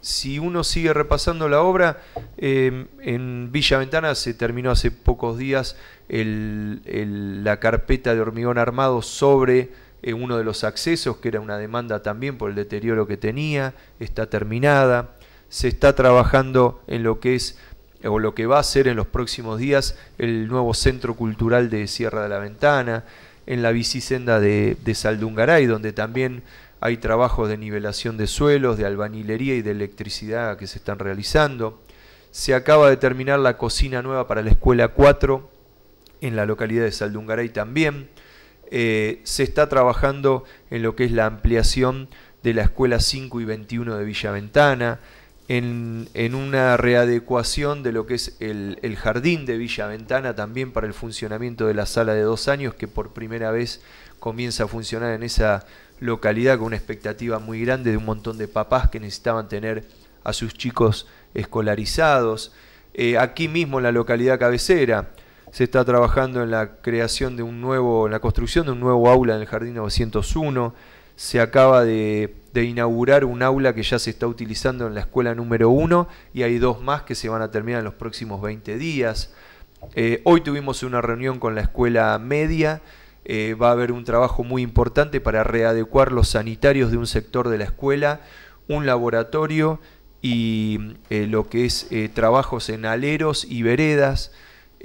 E: si uno sigue repasando la obra, en Villa Ventana se terminó hace pocos días la carpeta de hormigón armado sobre eh, uno de los accesos, que era una demanda también por el deterioro que tenía, está terminada. Se está trabajando en lo que es eh, o lo que va a ser en los próximos días el nuevo centro cultural de Sierra de la Ventana, en la bicisenda de, de Saldungaray, donde también hay trabajos de nivelación de suelos, de albanilería y de electricidad que se están realizando. Se acaba de terminar la cocina nueva para la Escuela 4 en la localidad de Saldungaray también. Eh, se está trabajando en lo que es la ampliación de la Escuela 5 y 21 de Villaventana, en, en una readecuación de lo que es el, jardín de Villaventana también para el funcionamiento de la sala de dos años que por primera vez comienza a funcionar en esa localidad con una expectativa muy grande de un montón de papás que necesitaban tener a sus chicos escolarizados. Eh, aquí mismo en la localidad cabecera, se está trabajando en la creación de un nuevo, en la construcción de un nuevo aula en el Jardín 901, se acaba de, inaugurar un aula que ya se está utilizando en la escuela número 1 y hay dos más que se van a terminar en los próximos 20 días. Eh, hoy tuvimos una reunión con la escuela media, eh, va a haber un trabajo muy importante para readecuar los sanitarios de un sector de la escuela, un laboratorio y eh, lo que es trabajos en aleros y veredas.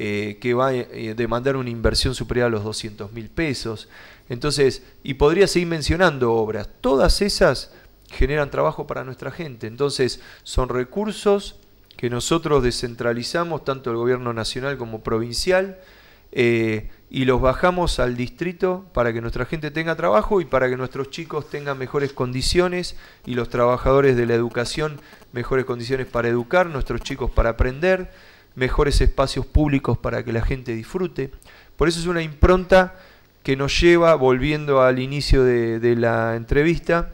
E: Eh, que va a eh, demandar una inversión superior a los 200 mil pesos. Entonces, y podría seguir mencionando obras. Todas esas generan trabajo para nuestra gente. Entonces, son recursos que nosotros descentralizamos, tanto el gobierno nacional como provincial, eh, y los bajamos al distrito para que nuestra gente tenga trabajo y para que nuestros chicos tengan mejores condiciones y los trabajadores de la educación mejores condiciones para educar, nuestros chicos para aprender mejores espacios públicos para que la gente disfrute. Por eso es una impronta que nos lleva, volviendo al inicio de, la entrevista,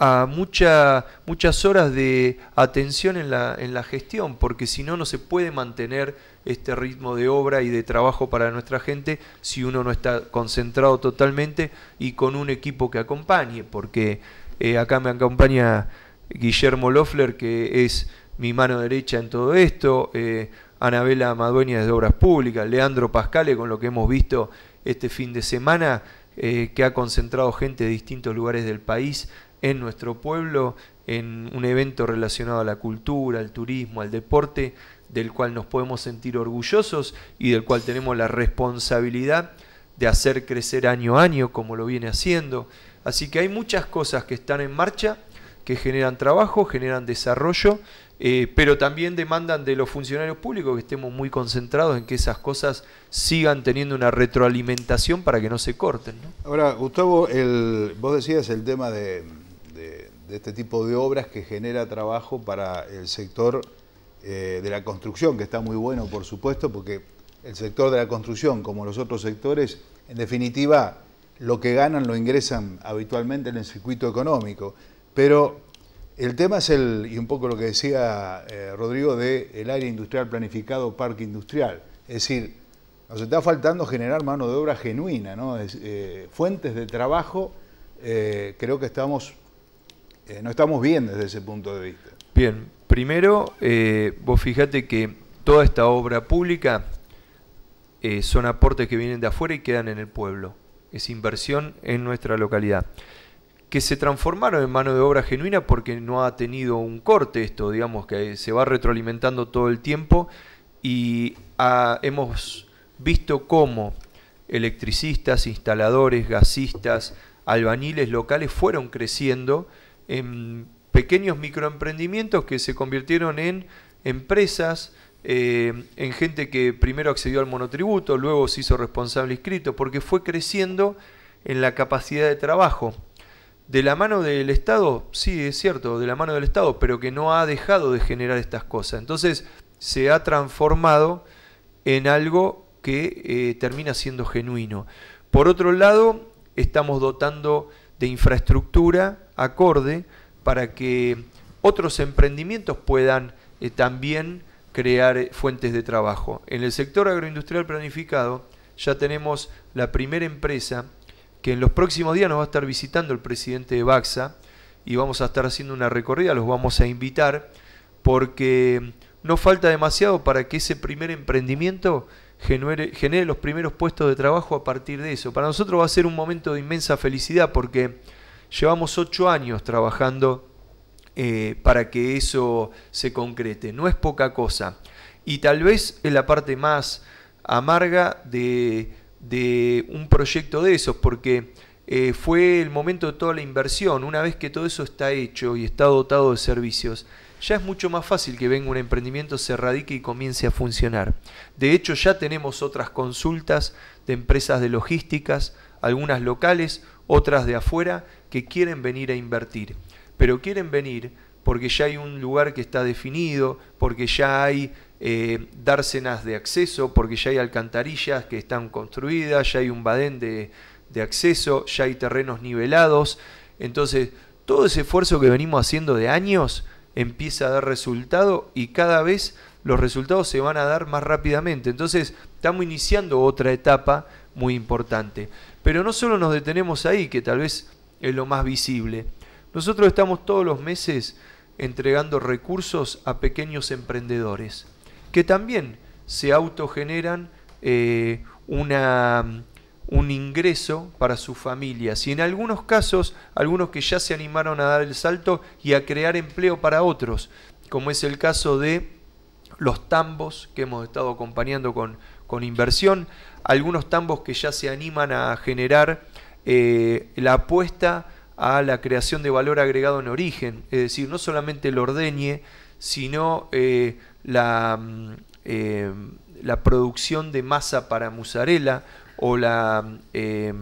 E: a muchas horas de atención en la, en la gestión, porque si no, no se puede mantener este ritmo de obra y de trabajo para nuestra gente si uno no está concentrado totalmente y con un equipo que acompañe, porque eh, acá me acompaña Guillermo Loeffler, que es mi mano derecha en todo esto, eh, Anabela Madueña de Obras Públicas, Leandro Pascale, con lo que hemos visto este fin de semana, eh, que ha concentrado gente de distintos lugares del país en nuestro pueblo, en un evento relacionado a la cultura, al turismo, al deporte, del cual nos podemos sentir orgullosos y del cual tenemos la responsabilidad de hacer crecer año a año, como lo viene haciendo. Así que hay muchas cosas que están en marcha, que generan trabajo, generan desarrollo eh, pero también demandan de los funcionarios públicos que estemos muy concentrados en que esas cosas sigan teniendo una retroalimentación para que no se corten.
A: Ahora, Gustavo, vos decías el tema de, este tipo de obras que genera trabajo para el sector eh, de la construcción, que está muy bueno, por supuesto, porque el sector de la construcción, como los otros sectores, en definitiva, lo que ganan lo ingresan habitualmente en el circuito económico. Pero el tema es el, y un poco lo que decía eh, Rodrigo, del el área industrial planificado, parque industrial. Es decir, nos está faltando generar mano de obra genuina, ¿no? Eh, fuentes de trabajo, eh, creo que estamos, no estamos bien desde ese punto de vista.
E: Bien, primero, vos fijate que toda esta obra pública son aportes que vienen de afuera y quedan en el pueblo. Es inversión en nuestra localidad que se transformaron en mano de obra genuina porque no ha tenido un corte esto, digamos que se va retroalimentando todo el tiempo y ah, hemos visto cómo electricistas, instaladores, gasistas, albañiles locales fueron creciendo en pequeños microemprendimientos que se convirtieron en empresas, eh, en gente que primero accedió al monotributo, luego se hizo responsable inscrito, porque fue creciendo en la capacidad de trabajo de la mano del Estado, sí, es cierto, de la mano del Estado, pero que no ha dejado de generar estas cosas. Entonces se ha transformado en algo que eh, termina siendo genuino. Por otro lado, estamos dotando de infraestructura acorde para que otros emprendimientos puedan eh, también crear eh, fuentes de trabajo. En el sector agroindustrial planificado ya tenemos la primera empresa que en los próximos días nos va a estar visitando el presidente de Baxa y vamos a estar haciendo una recorrida, los vamos a invitar, porque no falta demasiado para que ese primer emprendimiento genere, los primeros puestos de trabajo a partir de eso. Para nosotros va a ser un momento de inmensa felicidad porque llevamos ocho años trabajando eh, para que eso se concrete. No es poca cosa. Y tal vez es la parte más amarga de de un proyecto de esos, porque eh, fue el momento de toda la inversión. Una vez que todo eso está hecho y está dotado de servicios, ya es mucho más fácil que venga un emprendimiento, se radique y comience a funcionar. De hecho, ya tenemos otras consultas de empresas de logísticas, algunas locales, otras de afuera, que quieren venir a invertir. Pero quieren venir porque ya hay un lugar que está definido, porque ya hay eh, dársenas de acceso, porque ya hay alcantarillas que están construidas, ya hay un badén de, de acceso, ya hay terrenos nivelados. Entonces, todo ese esfuerzo que venimos haciendo de años empieza a dar resultado y cada vez los resultados se van a dar más rápidamente. Entonces, estamos iniciando otra etapa muy importante. Pero no solo nos detenemos ahí, que tal vez es lo más visible. Nosotros estamos todos los meses entregando recursos a pequeños emprendedores que también se autogeneran generan eh, una, mm, un ingreso para sus familias. Y en algunos casos, algunos que ya se animaron a dar el salto y a crear empleo para otros, como es el caso de los tambos que hemos estado acompañando con, inversión, algunos tambos que ya se animan a generar eh, la apuesta a la creación de valor agregado en origen, es decir, no solamente el ordeñe, sino eh, la, mm, eh, la producción de masa para mozzarella o la, eh,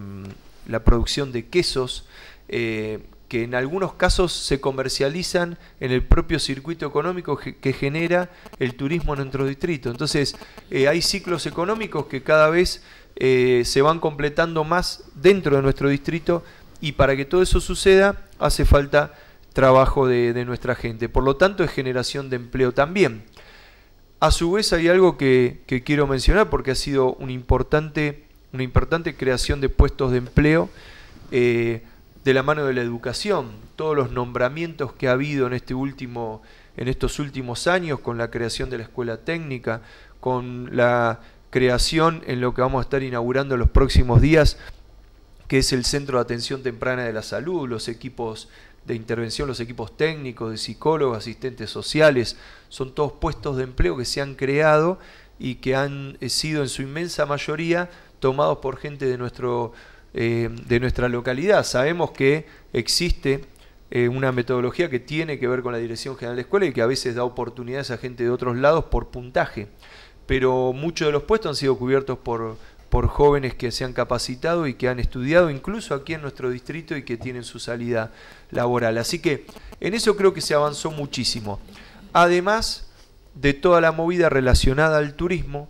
E: la producción de quesos, eh, que en algunos casos se comercializan en el propio circuito económico que, genera el turismo en nuestro distrito. Entonces, hay ciclos económicos que cada vez se van completando más dentro de nuestro distrito y para que todo eso suceda hace falta trabajo de, de nuestra gente. Por lo tanto, es generación de empleo también. A su vez hay algo que, quiero mencionar porque ha sido importante, una importante creación de puestos de empleo eh, de la mano de la educación. Todos los nombramientos que ha habido en, este último, en estos últimos años con la creación de la escuela técnica, con la creación en lo que vamos a estar inaugurando los próximos días, que es el Centro de Atención Temprana de la Salud, los equipos de intervención, los equipos técnicos, de psicólogos, asistentes sociales, son todos puestos de empleo que se han creado y que han eh, sido en su inmensa mayoría tomados por gente de, nuestro, eh, de nuestra localidad. Sabemos que existe eh, una metodología que tiene que ver con la Dirección General de Escuela y que a veces da oportunidades a gente de otros lados por puntaje, pero muchos de los puestos han sido cubiertos por por jóvenes que se han capacitado y que han estudiado incluso aquí en nuestro distrito y que tienen su salida laboral. Así que en eso creo que se avanzó muchísimo. Además de toda la movida relacionada al turismo,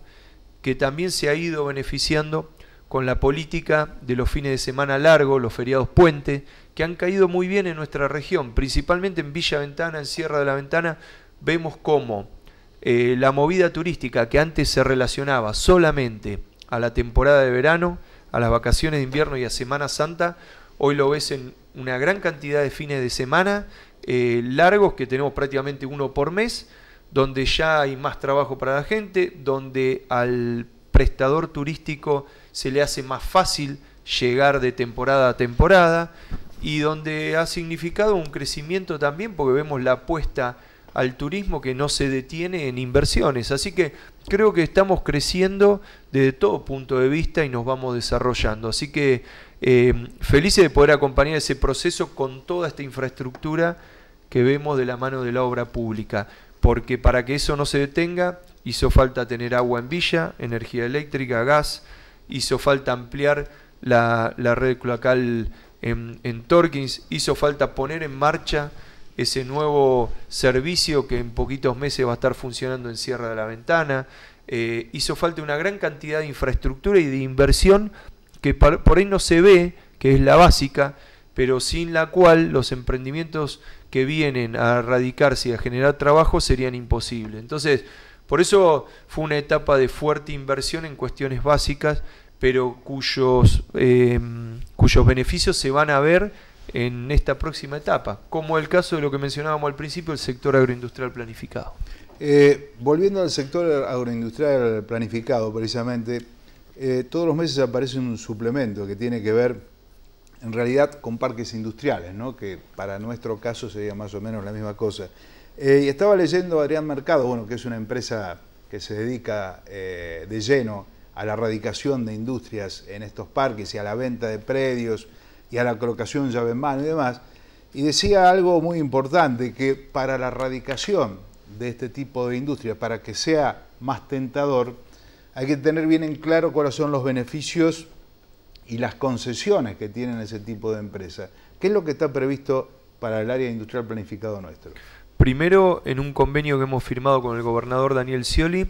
E: que también se ha ido beneficiando con la política de los fines de semana largos, los feriados puente, que han caído muy bien en nuestra región, principalmente en Villa Ventana, en Sierra de la Ventana, vemos cómo eh, la movida turística que antes se relacionaba solamente a la temporada de verano, a las vacaciones de invierno y a Semana Santa. Hoy lo ves en una gran cantidad de fines de semana eh, largos, que tenemos prácticamente uno por mes, donde ya hay más trabajo para la gente, donde al prestador turístico se le hace más fácil llegar de temporada a temporada y donde ha significado un crecimiento también porque vemos la apuesta al turismo que no se detiene en inversiones. Así que creo que estamos creciendo desde todo punto de vista y nos vamos desarrollando. Así que eh, de poder acompañar ese proceso con toda esta infraestructura que vemos de la mano de la obra pública. Porque para que eso no se detenga, hizo falta tener agua en villa, energía eléctrica, gas, hizo falta ampliar la, red cloacal en, en Torkins, hizo falta poner en marcha ese nuevo servicio que en poquitos meses va a estar funcionando en Sierra de la Ventana. Eh, hizo falta una gran cantidad de infraestructura y de inversión que por ahí no se ve, que es la básica, pero sin la cual los emprendimientos que vienen a radicarse y a generar trabajo serían imposibles. Entonces, por eso fue una etapa de fuerte inversión en cuestiones básicas, pero cuyos, eh, cuyos beneficios se van a ver en esta próxima etapa, como el caso de lo que mencionábamos al principio, el sector agroindustrial planificado.
A: Eh, volviendo al sector agroindustrial planificado, precisamente, eh, todos los meses aparece un suplemento que tiene que ver, en realidad, con parques industriales, ¿no? que para nuestro caso sería más o menos la misma cosa. Eh, y estaba leyendo Adrián Mercado, bueno, que es una empresa que se dedica de lleno a la erradicación de industrias en estos parques y a la venta de predios y a la colocación llave en mano y demás. Y decía algo muy importante, que para la erradicación de este tipo de industria, para que sea más tentador, hay que tener bien en claro cuáles son los beneficios y las concesiones que tienen ese tipo de empresa. ¿Qué es lo que está previsto para el área industrial planificado nuestro?
E: Primero, en un convenio que hemos firmado con el gobernador Daniel Scioli,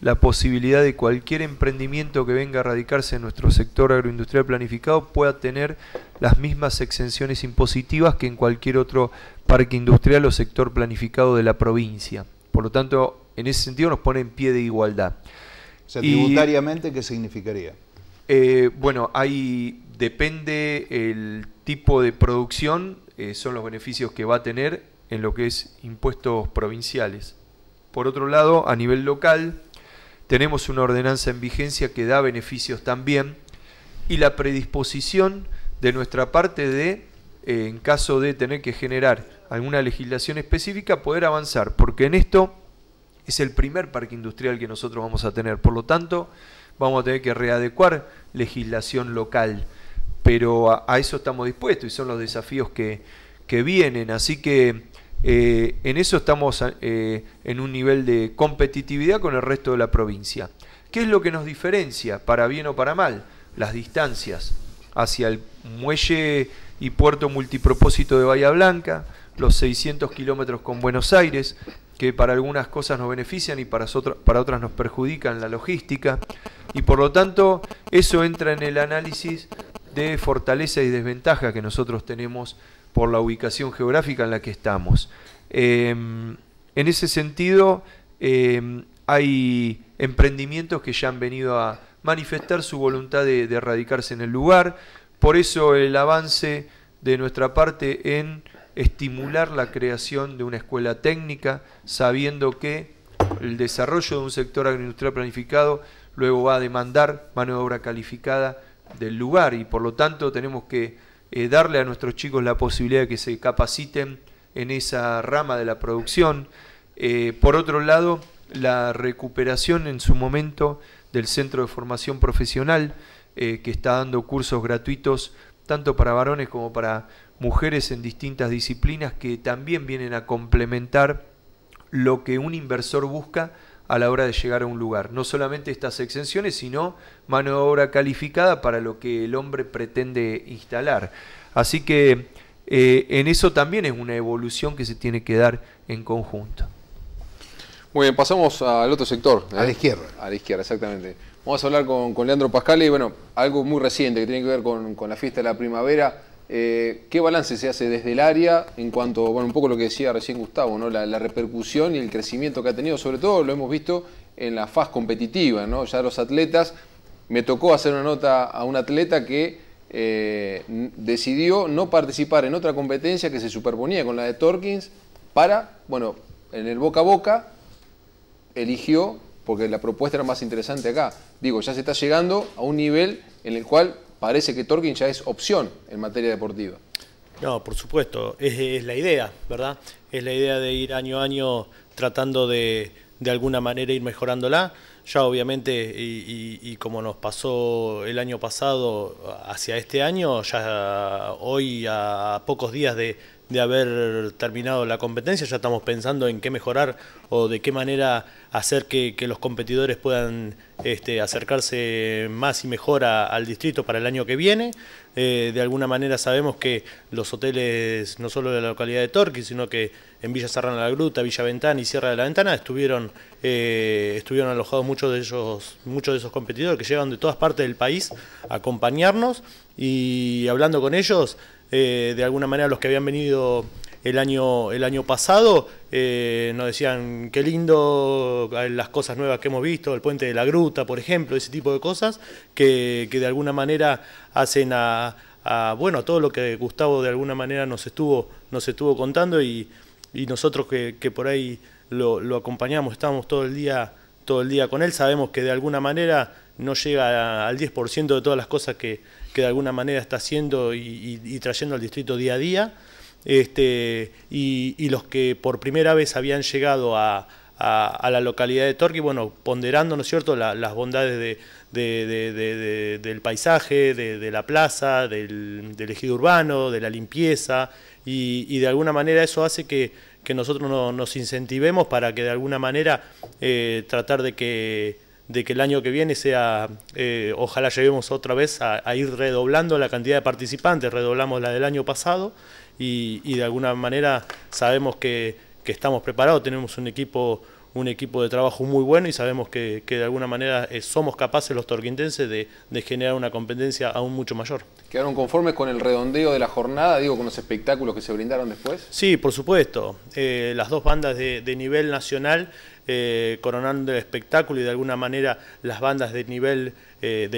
E: la posibilidad de cualquier emprendimiento que venga a radicarse en nuestro sector agroindustrial planificado pueda tener las mismas exenciones impositivas que en cualquier otro parque industrial o sector planificado de la provincia. Por lo tanto, en ese sentido nos pone en pie de igualdad. O tributariamente,
A: ¿qué significaría? Eh, bueno,
E: ahí depende el tipo de producción, eh, son los beneficios que va a tener en lo que es impuestos provinciales. Por otro lado, a nivel local, tenemos una ordenanza en vigencia que da beneficios también y la predisposición de nuestra parte de, eh, en caso de tener que generar alguna legislación específica, poder avanzar, porque en esto es el primer parque industrial que nosotros vamos a tener. Por lo tanto, vamos a tener que readecuar legislación local, pero a, eso estamos dispuestos y son los desafíos que, que vienen. Así que eh, en eso estamos eh, en un nivel de competitividad con el resto de la provincia. ¿Qué es lo que nos diferencia, para bien o para mal? Las distancias hacia el muelle y puerto multipropósito de Bahía Blanca, los 600 kilómetros con Buenos Aires, que para algunas cosas nos benefician y para, para otras nos perjudican la logística. Y por lo tanto, eso entra en el análisis de fortaleza y desventaja que nosotros tenemos por la ubicación geográfica en la que estamos. Em, en ese sentido, em, hay emprendimientos que ya han venido a manifestar su voluntad de, de radicarse en el lugar, por eso el avance de nuestra parte en estimular la creación de una escuela técnica, sabiendo que el desarrollo de un sector agroindustrial planificado luego va a demandar mano de obra calificada del lugar y por lo tanto tenemos que eh, darle a nuestros chicos la posibilidad de que se capaciten en esa rama de la producción. Eh, por otro lado, la recuperación en su momento del Centro de Formación Profesional, eh, que está dando cursos gratuitos tanto para varones como para mujeres en distintas disciplinas que también vienen a complementar lo que un inversor busca a la hora de llegar a un lugar. No solamente estas exenciones, sino mano de obra calificada para lo que el hombre pretende instalar. Así que eh, en eso también es una evolución que se tiene que dar en conjunto.
B: Muy bien, pasamos al otro sector. ¿eh? A la izquierda. A la izquierda, exactamente. Vamos a hablar con, con Leandro Pascal y bueno, algo muy reciente que tiene que ver con, con la fiesta de la primavera eh, ¿Qué balance se hace desde el área en cuanto, bueno, un poco lo que decía recién Gustavo, ¿no? La, repercusión y el crecimiento que ha tenido, sobre todo lo hemos visto en la faz competitiva, ¿no? ya los atletas, me tocó hacer una nota a un atleta que eh, decidió no participar en otra competencia que se superponía con la de Torkins para, bueno, en el boca a boca, eligió, porque la propuesta era más interesante acá, digo, ya se está llegando a un nivel en el cual parece que Torquín ya es opción en materia deportiva.
G: No, por supuesto, es, la idea, ¿verdad? Es la idea de ir año a año tratando de, de alguna manera ir mejorándola. Ya obviamente, y, como nos pasó el año pasado hacia este año, ya hoy a pocos días de, de haber terminado la competencia, ya estamos pensando en qué mejorar o de qué manera hacer que, los competidores puedan este, acercarse más y mejor al distrito para el año que viene. Eh, de alguna manera sabemos que los hoteles, no solo de la localidad de Torqui, sino que en Villa Serrana la Gruta, Villa Ventana y Sierra de la Ventana, estuvieron, eh, estuvieron alojados muchos de, muchos de esos competidores que llegan de todas partes del país a acompañarnos y hablando con ellos eh, de alguna manera los que habían venido el año, el año pasado, eh, nos decían qué lindo las cosas nuevas que hemos visto, el puente de la gruta, por ejemplo, ese tipo de cosas que, de alguna manera hacen a, bueno, todo lo que Gustavo de alguna manera nos estuvo, nos estuvo contando y, nosotros que, por ahí lo, acompañamos, estábamos todo el día todo el día con él, sabemos que de alguna manera no llega al 10% de todas las cosas que, que de alguna manera está haciendo y, trayendo al distrito día a día, este, y, los que por primera vez habían llegado a, la localidad de Torqui, bueno, ponderando, ¿no es cierto?, las bondades del paisaje, de, la plaza, del, ejido urbano, de la limpieza, y de alguna manera eso hace que nosotros nos incentivemos para que de alguna manera eh, tratar de que de que el año que viene sea, eh, ojalá lleguemos otra vez a, ir redoblando la cantidad de participantes, redoblamos la del año pasado y, de alguna manera sabemos que, estamos preparados, tenemos un equipo un equipo de trabajo muy bueno y sabemos que, de alguna manera eh, somos capaces los torquintenses de, generar una competencia aún mucho mayor. ¿Quedaron conformes con el redondeo de la jornada, digo, con los espectáculos que se brindaron después? Sí, por supuesto. Eh, las dos bandas de, de nivel nacional eh, coronando el espectáculo y de alguna manera las bandas de nivel eh,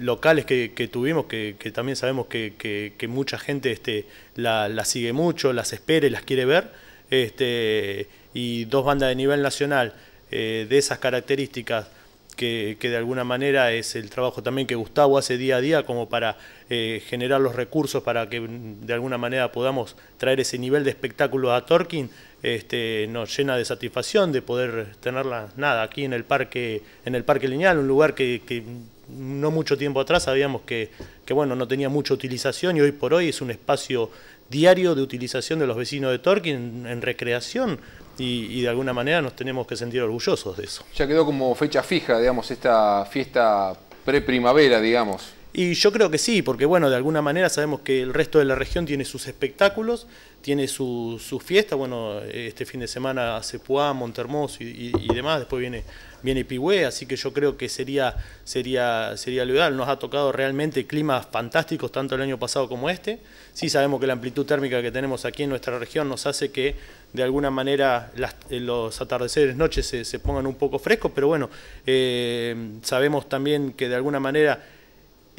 G: locales que, tuvimos, que, también sabemos que, mucha gente este, las la sigue mucho, las espera y las quiere ver, este, y dos bandas de nivel nacional eh, de esas características. Que, de alguna manera es el trabajo también que Gustavo hace día a día como para generar los recursos para que de alguna manera podamos traer ese nivel de espectáculo a Torquín, este, nos llena de satisfacción de poder tenerla, nada, aquí en el Parque, en el parque Lineal, un lugar que, no mucho tiempo atrás sabíamos que, bueno, no tenía mucha utilización y hoy por hoy es un espacio diario de utilización de los vecinos de Torquín en, recreación y, de alguna manera nos tenemos que sentir orgullosos de eso. Ya quedó como fecha fija, digamos, esta fiesta preprimavera, digamos. Y yo creo que sí, porque bueno, de alguna manera sabemos que el resto de la región tiene sus espectáculos, tiene su, fiestas fiesta, bueno, este fin de semana hace Puá, Montermoso y, y, demás, después viene, viene así que yo creo que sería, sería, sería Nos ha tocado realmente climas fantásticos, tanto el año pasado como este. Sí sabemos que la amplitud térmica que tenemos aquí en nuestra región nos hace que de alguna manera eh, los atardeceres, noches se, pongan un poco frescos, pero bueno, eh, sabemos también que de alguna manera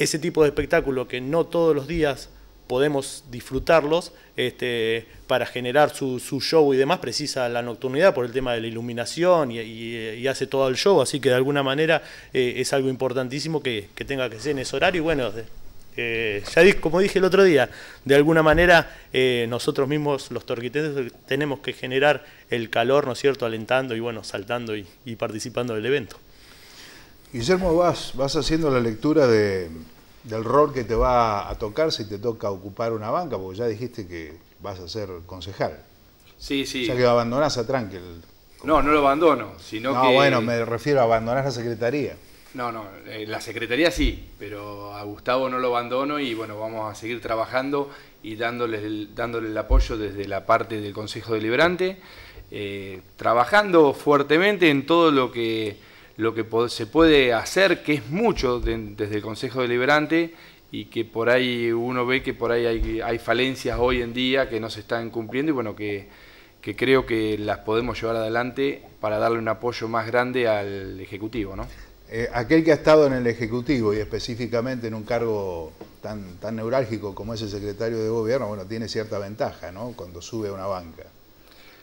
G: ese tipo de espectáculo que no todos los días podemos disfrutarlos este, para generar su, show y demás, precisa la nocturnidad por el tema de la iluminación y, hace todo el show, así que de alguna manera eh, es algo importantísimo que, tenga que ser en ese horario y bueno, eh, ya como dije el otro día, de alguna manera eh, nosotros mismos los torquitenses tenemos que generar el calor, ¿no es cierto?, alentando y bueno, saltando y, participando del evento.
A: Guillermo, vas, vas haciendo la lectura de, del rol que te va a tocar si te toca ocupar una banca, porque ya dijiste que vas a ser concejal.
F: Sí, sí. O sea que
A: abandonás a Tranquil.
F: No, no lo abandono, sino bueno, me
A: refiero a abandonar la secretaría.
F: No, no, eh, la secretaría sí, pero a Gustavo no lo abandono y bueno, vamos a seguir trabajando y dándole el, el apoyo desde la parte del Consejo Deliberante, eh, trabajando fuertemente en todo lo que lo que se puede hacer, que es mucho desde el Consejo Deliberante y que por ahí uno ve que por ahí hay, falencias hoy en día que no se están cumpliendo y bueno, que, creo que las podemos llevar adelante para darle un apoyo más grande al Ejecutivo, ¿no?
A: Eh, aquel que ha estado en el Ejecutivo y específicamente en un cargo tan, tan neurálgico como es el secretario de Gobierno, bueno, tiene cierta ventaja, ¿no?, cuando sube a una banca.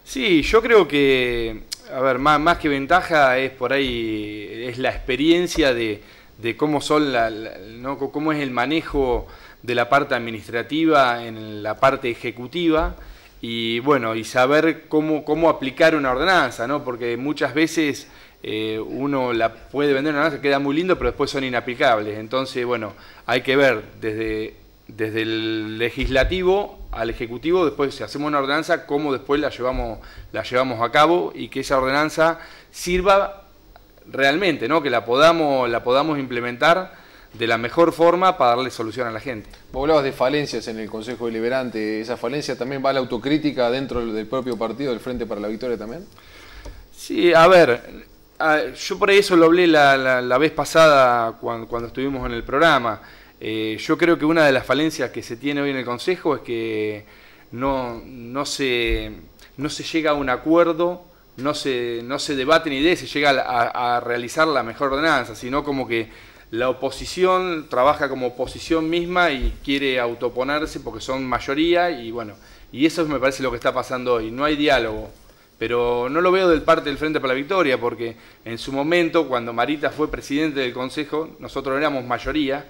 F: Sí, yo creo que, a ver, más, más que ventaja es por ahí, es la experiencia de, cómo, son la, ¿no? cómo es el manejo de la parte administrativa en la parte ejecutiva y bueno, y saber cómo, cómo aplicar una ordenanza, ¿no? Porque muchas veces eh, uno la puede vender una ordenanza, queda muy lindo, pero después son inaplicables. Entonces, bueno, hay que ver desde desde el legislativo al ejecutivo, después si hacemos una ordenanza, cómo después la llevamos, la llevamos a cabo y que esa ordenanza sirva realmente, ¿no? que la podamos, la podamos implementar de la mejor forma para darle solución a la gente. Vos hablabas de falencias en el Consejo Deliberante, ¿esa falencia también va a la autocrítica dentro del propio partido,
B: del Frente para la Victoria también?
F: Sí, a ver, yo por eso lo hablé la, la, la vez pasada cuando, cuando estuvimos en el programa. Eh, yo creo que una de las falencias que se tiene hoy en el Consejo es que no, se, llega a un acuerdo, no se, debate ni idea, se llega a, realizar la mejor ordenanza, sino como que la oposición trabaja como oposición misma y quiere autoponerse porque son mayoría y bueno, y eso me parece lo que está pasando hoy, no hay diálogo. Pero no lo veo del parte del Frente para la Victoria, porque en su momento, cuando Marita fue presidente del Consejo, nosotros éramos mayoría,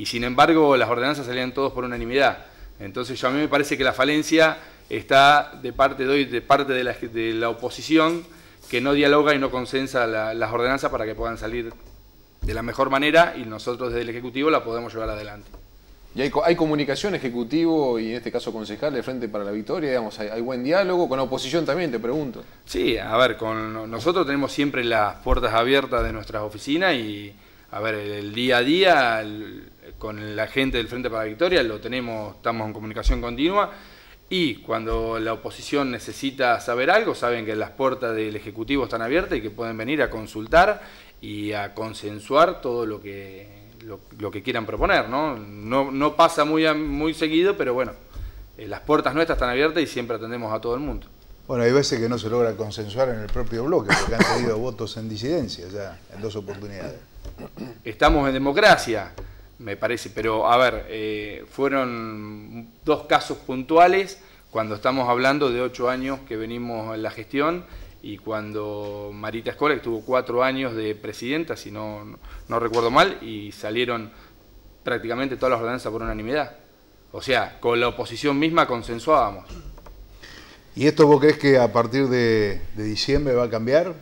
F: y sin embargo las ordenanzas salían todos por unanimidad. Entonces yo a mí me parece que la falencia está de parte de hoy, de parte de la, oposición, que no dialoga y no consensa las ordenanzas para que puedan salir de la mejor manera y nosotros desde el Ejecutivo la podemos llevar adelante.
B: ¿Y hay, comunicación Ejecutivo y en este caso concejal de Frente para la Victoria? Digamos, hay, buen diálogo?
F: ¿Con la oposición también, te pregunto? Sí, a ver, con nosotros tenemos siempre las puertas abiertas de nuestras oficinas y, a ver, el, día a día con la gente del Frente para la Victoria, lo tenemos, estamos en comunicación continua. Y cuando la oposición necesita saber algo, saben que las puertas del Ejecutivo están abiertas y que pueden venir a consultar y a consensuar todo lo que, lo, que quieran proponer. ¿no? No, no pasa muy, muy seguido, pero bueno, eh, las puertas nuestras están abiertas y siempre atendemos a todo el mundo.
A: Bueno, hay veces que no se logra consensuar en el propio bloque, porque han tenido votos en disidencia ya en dos oportunidades.
F: Estamos en democracia me parece. Pero a ver, eh, fueron dos casos puntuales cuando estamos hablando de ocho años que venimos en la gestión y cuando Marita Escola, tuvo cuatro años de presidenta, si no, no, recuerdo mal, y salieron prácticamente todas las ordenanzas por unanimidad. O sea, con la oposición misma consensuábamos.
A: ¿Y esto vos crees que a partir de, de diciembre va a cambiar?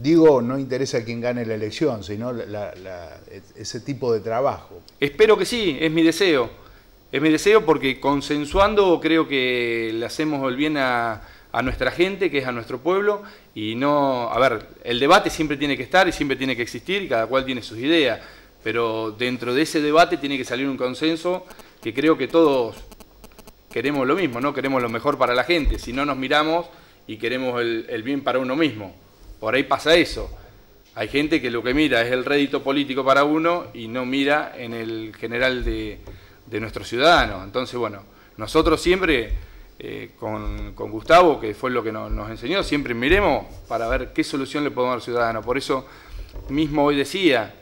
A: digo, no interesa quién gane la elección, sino ese tipo de trabajo.
F: Espero que sí, es mi deseo. Es mi deseo porque consensuando creo que le hacemos el bien a, nuestra gente, que es a nuestro pueblo, y no, a ver, el debate siempre tiene que estar y siempre tiene que existir, cada cual tiene sus ideas, pero dentro de ese debate tiene que salir un consenso que creo que todos queremos lo mismo, ¿no? Queremos lo mejor para la gente, si no nos miramos y queremos el bien para uno mismo. Por ahí pasa eso. Hay gente que lo que mira es el rédito político para uno y no mira en el general de, nuestro nuestros ciudadanos. Entonces, bueno, nosotros siempre, eh, con, Gustavo, que fue lo que nos, enseñó, siempre miremos para ver qué solución le podemos dar al ciudadano. Por eso mismo hoy decía,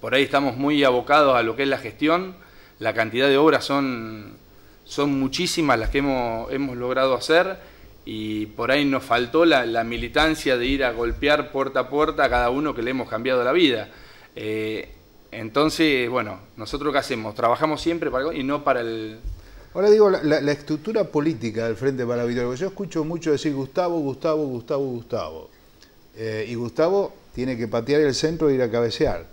F: por ahí estamos muy abocados a lo que es la gestión, la cantidad de obras son, son muchísimas las que hemos, hemos logrado hacer y por ahí nos faltó la, militancia de ir a golpear puerta a puerta a cada uno que le hemos cambiado la vida. Eh, entonces, bueno, nosotros qué hacemos? Trabajamos siempre para y no para el...
A: Ahora digo, la, estructura política del Frente para la Victoria, yo escucho mucho decir Gustavo, Gustavo, Gustavo, Gustavo. Eh, y Gustavo tiene que patear el centro e ir a cabecear.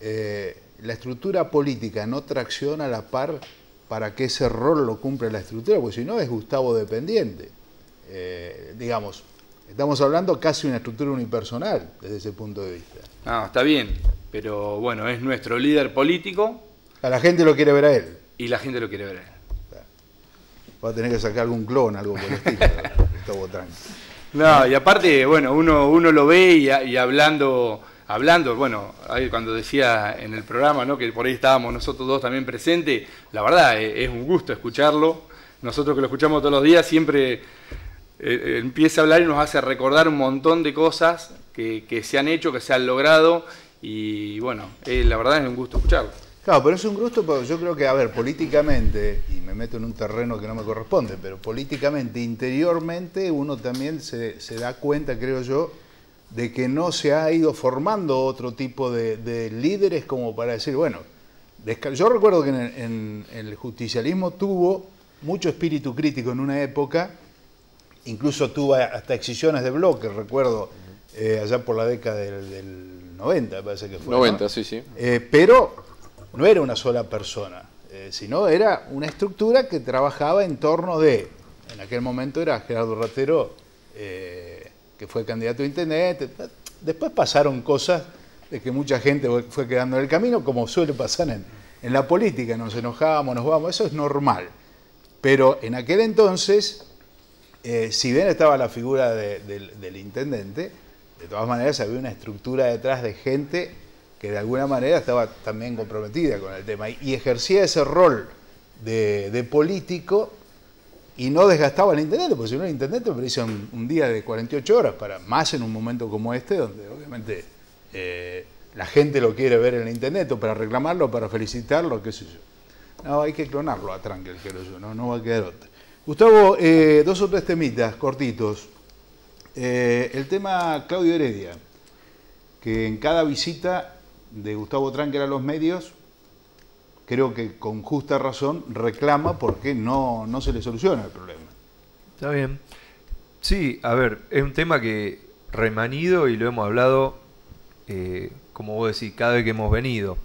A: Eh, la estructura política no tracciona a la par para que ese rol lo cumpla la estructura, porque si no es Gustavo dependiente. Eh, digamos, estamos hablando casi de una estructura unipersonal desde ese punto de vista.
F: Ah, está bien, pero bueno, es nuestro líder político.
A: A la gente lo quiere ver a
F: él. Y la gente lo quiere ver a él.
A: Va a tener que sacar algún clon, algo por el estilo,
F: No, y aparte, bueno, uno, uno lo ve y, hablando hablando, bueno, cuando decía en el programa, ¿no? que por ahí estábamos nosotros dos también presentes, la verdad eh, es un gusto escucharlo. Nosotros que lo escuchamos todos los días siempre eh, eh, empieza a hablar y nos hace recordar un montón de cosas que, se han hecho, que se han logrado y bueno, eh, la verdad es un gusto escucharlo.
A: Claro, pero es un gusto, porque yo creo que, a ver, políticamente, y me meto en un terreno que no me corresponde, pero políticamente, interiormente, uno también se, da cuenta, creo yo, de que no se ha ido formando otro tipo de, líderes como para decir, bueno, yo recuerdo que en el justicialismo tuvo mucho espíritu crítico en una época, Incluso tuvo hasta excisiones de bloque, recuerdo, eh, allá por la década del, del 90, parece que fue. 90, sí, sí. Eh, pero no era una sola persona, eh, sino era una estructura que trabajaba en torno de, en aquel momento era Gerardo Ratero, que fue candidato a intendente. Después pasaron cosas de que mucha gente fue quedando en el camino, como suele pasar en, la política, nos enojábamos, nos vamos, eso es normal. Pero en aquel entonces eh, si bien estaba la figura del intendente, de todas maneras había una estructura detrás de gente que de alguna manera estaba también comprometida con el tema y, ejercía ese rol de, político y no desgastaba el intendente, porque si no el intendente precisa un, un día de 48 horas, para más en un momento como este, donde obviamente eh, la gente lo quiere ver en el intendente, o para reclamarlo, para felicitarlo, qué sé yo. No, hay que clonarlo a Tranquil, quiero yo, no, no va a quedar otro. Gustavo, eh, dos o tres temitas cortitos. Eh, el tema Claudio Heredia, que en cada visita de Gustavo Tranquer a los medios, creo que con justa razón reclama porque no, no se le soluciona el problema.
E: Está bien. Sí, a ver, es un tema que remanido y lo hemos hablado, eh, como vos decís, cada vez que hemos venido.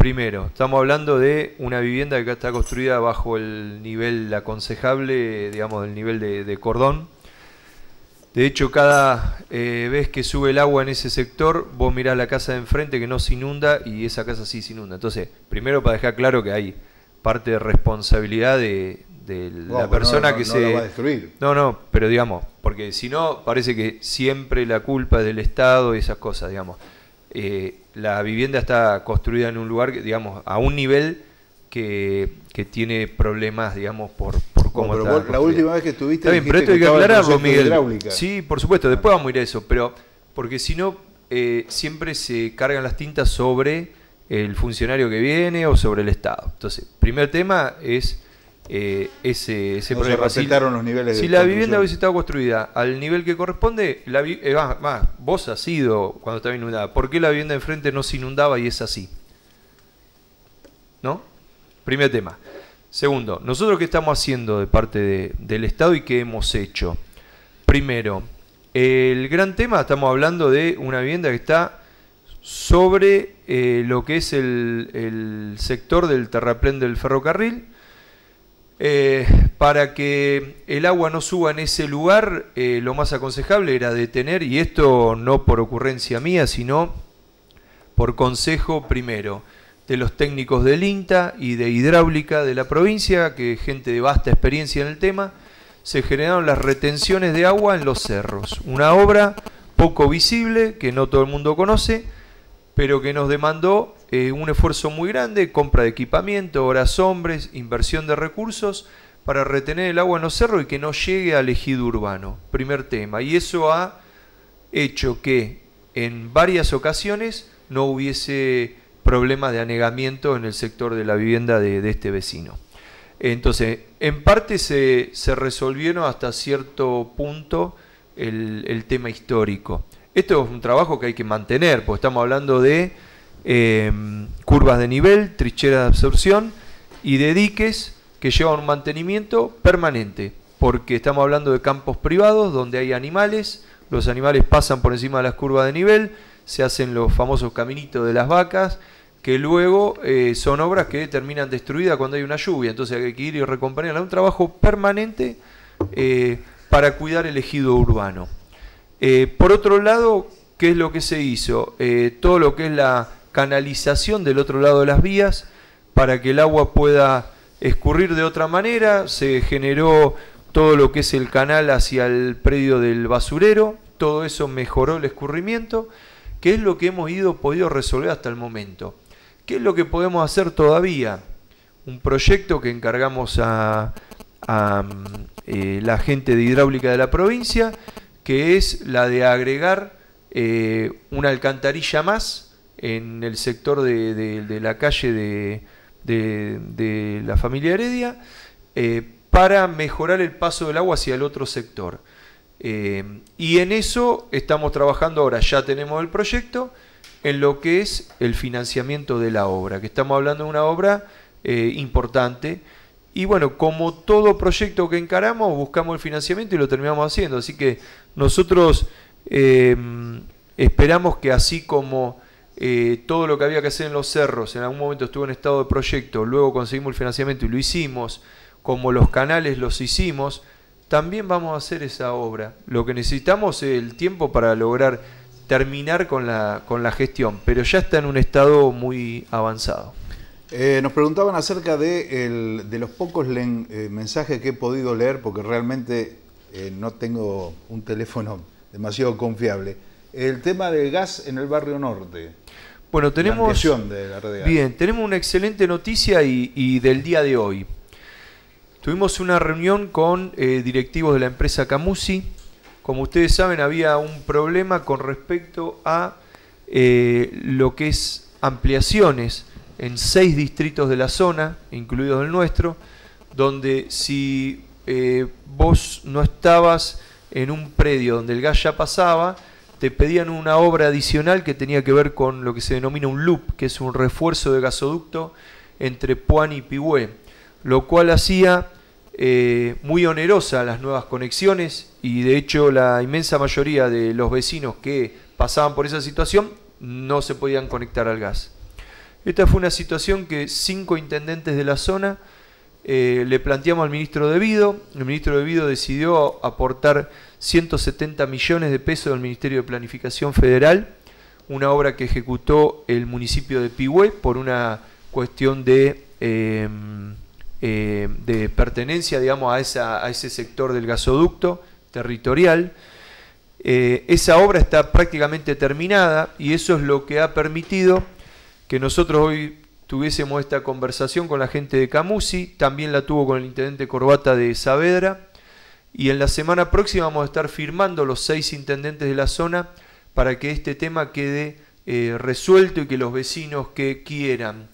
E: Primero, estamos hablando de una vivienda que está construida bajo el nivel aconsejable, digamos, del nivel de, cordón. De hecho, cada eh, vez que sube el agua en ese sector, vos mirás la casa de enfrente que no se inunda y esa casa sí se inunda. Entonces, primero para dejar claro que hay parte de responsabilidad de, la persona que se... destruir. No, no, pero digamos, porque si no, parece que siempre la culpa es del Estado y esas cosas, digamos. Eh, la vivienda está construida en un lugar, digamos, a un nivel que, tiene problemas, digamos, por, cómo La última vez que estuviste. en bien, pero hay que aclararlo, Sí, por supuesto, después vamos a ir a eso, pero porque si no, eh, siempre se cargan las tintas sobre el funcionario que viene o sobre el Estado. Entonces, primer tema es eh, ese, si, los niveles la vivienda hubiese estado construida al nivel que corresponde, la eh, vos has sido cuando estaba inundada. ¿Por qué la vivienda enfrente no se inundaba y es así? ¿No? Primer tema. Segundo, nosotros qué estamos haciendo de parte del Estado y qué hemos hecho. Primero, el gran tema, estamos hablando de una vivienda que está sobre eh, lo que es el sector del terraplén del ferrocarril, eh, para que el agua no suba en ese lugar, eh, lo más aconsejable era detener, y esto no por ocurrencia mía, sino por consejo primero de los técnicos del INTA y de hidráulica de la provincia, que gente de vasta experiencia en el tema, se generaron las retenciones de agua en los cerros. Una obra poco visible, que no todo el mundo conoce, pero que nos demandó eh, un esfuerzo muy grande, compra de equipamiento, horas hombres, inversión de recursos para retener el agua en los cerros y que no llegue al ejido urbano. Primer tema. Y eso ha hecho que en varias ocasiones no hubiese problemas de anegamiento en el sector de la vivienda de, este vecino. Entonces, en parte se, resolvieron hasta cierto punto el, el tema histórico. Esto es un trabajo que hay que mantener, porque estamos hablando de Em, curvas de nivel, tricheras de absorción y de diques que llevan un mantenimiento permanente, porque estamos hablando de campos privados donde hay animales, los animales pasan por encima de las curvas de nivel, se hacen los famosos caminitos de las vacas, que luego eh, son obras que terminan destruidas cuando hay una lluvia, entonces hay que ir y recomponerla. Un trabajo permanente eh, para cuidar el ejido urbano. Eh, por otro lado, ¿qué es lo que se hizo? todo lo que es la canalización del otro lado de las vías para que el agua pueda escurrir de otra manera. Se generó todo lo que es el canal hacia el predio del basurero, todo eso mejoró el escurrimiento, que es lo que hemos ido podido resolver hasta el momento. ¿Qué es lo que podemos hacer todavía? Un proyecto que encargamos a, eh, la gente de hidráulica de la provincia, que es la de agregar eh, una alcantarilla más en el sector de, la calle de, la familia Heredia, eh, para mejorar el paso del agua hacia el otro sector. Eh, y en eso estamos trabajando ahora, ya tenemos el proyecto, en lo que es el financiamiento de la obra, que estamos hablando de una obra eh, importante. Y bueno, como todo proyecto que encaramos, buscamos el financiamiento y lo terminamos haciendo. Así que nosotros esperamos que así como eh, todo lo que había que hacer en los cerros, en algún momento estuvo en estado de proyecto, luego conseguimos el financiamiento y lo hicimos, como los canales los hicimos, también vamos a hacer
A: esa obra.
E: Lo que necesitamos es el tiempo para lograr terminar con la, gestión, pero ya está en un estado muy avanzado.
A: Eh, nos preguntaban acerca de, los pocos eh, mensajes que he podido leer, porque realmente no tengo un teléfono demasiado confiable. El tema del gas en el barrio norte. Bueno, tenemos. bien, tenemos una excelente noticia y,
E: del día de hoy. Tuvimos una reunión con eh, directivos de la empresa Camusi. Como ustedes saben, había un problema con respecto a eh, lo que es ampliaciones en seis distritos de la zona, incluidos el nuestro, donde si eh, vos no estabas en un predio donde el gas ya pasaba, te pedían una obra adicional que tenía que ver con lo que se denomina un loop, que es un refuerzo de gasoducto entre Puan y Pigüé, lo cual hacía eh, muy onerosa las nuevas conexiones y de hecho la inmensa mayoría de los vecinos que pasaban por esa situación no se podían conectar al gas. Esta fue una situación que cinco intendentes de la zona eh, le planteamos al ministro de Vido, el ministro de Vido decidió aportar 170 millones de pesos del Ministerio de Planificación Federal, una obra que ejecutó el municipio de Pihue por una cuestión de, em, eh, de pertenencia digamos, a, esa, a, ese sector del gasoducto territorial. Eh, esa obra está prácticamente terminada y eso es lo que ha permitido que nosotros hoy tuviésemos esta conversación con la gente de Camusi, también la tuvo con el intendente Corbata de Saavedra, y en la semana próxima vamos a estar firmando los seis intendentes de la zona para que este tema quede eh, resuelto y que los vecinos que quieran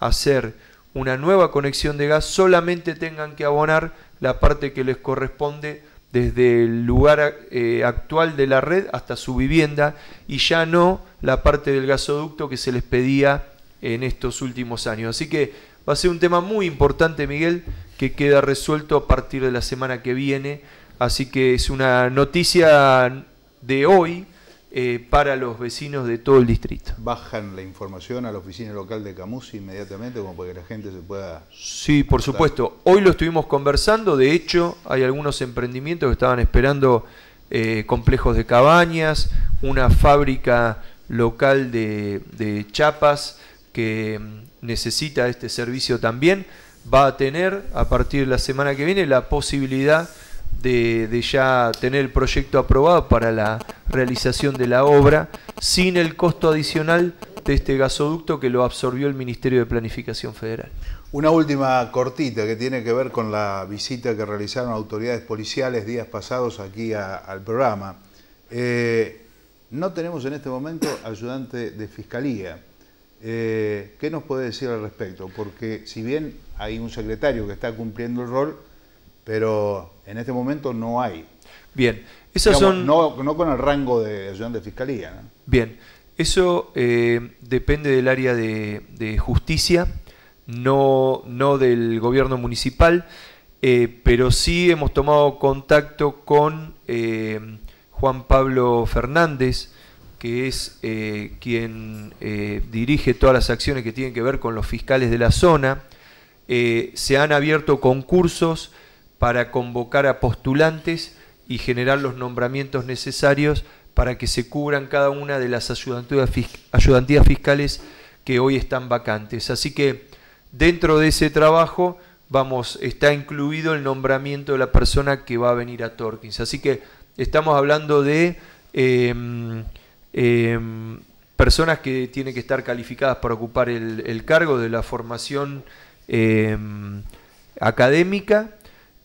E: hacer una nueva conexión de gas solamente tengan que abonar la parte que les corresponde desde el lugar eh, actual de la red hasta su vivienda y ya no la parte del gasoducto que se les pedía en estos últimos años. Así que va a ser un tema muy importante, Miguel, que queda resuelto a partir de la semana que viene. Así que es
A: una noticia de hoy eh, para los vecinos de todo el distrito. Bajan la información a la oficina local de Camus inmediatamente como para que la gente se pueda...
E: Sí, por supuesto. Hoy lo estuvimos conversando. De hecho, hay algunos emprendimientos que estaban esperando eh, complejos de cabañas, una fábrica local de chapas que necesita este servicio también, va a tener a partir de la semana que viene la posibilidad de, ya tener el proyecto aprobado para la realización de la obra sin el costo adicional de este gasoducto que lo absorbió el Ministerio de Planificación Federal.
A: Una última cortita que tiene que ver con la visita que realizaron autoridades policiales días pasados aquí al programa. Eh, no tenemos en este momento ayudante de fiscalía. Eh, ¿Qué nos puede decir al respecto? Porque si bien hay un secretario que está cumpliendo el rol, pero en este momento no hay.
E: Bien, esas son...
A: No, con el rango de ayudante de fiscalía.
E: Bien, eso eh, depende del área de, justicia, no, del gobierno municipal, eh, pero sí hemos tomado contacto con Juan Pablo Fernández, que es eh, quien eh, dirige todas las acciones que tienen que ver con los fiscales de la zona. Eh, se han abierto concursos para convocar a postulantes y generar los nombramientos necesarios para que se cubran cada una de las ayudantías, fiscales que hoy están vacantes. Así que dentro de ese trabajo vamos, está incluido el nombramiento de la persona que va a venir a Torkins. Así que estamos hablando de em, Em, personas que tienen que estar calificadas para ocupar el, cargo de la formación em, académica,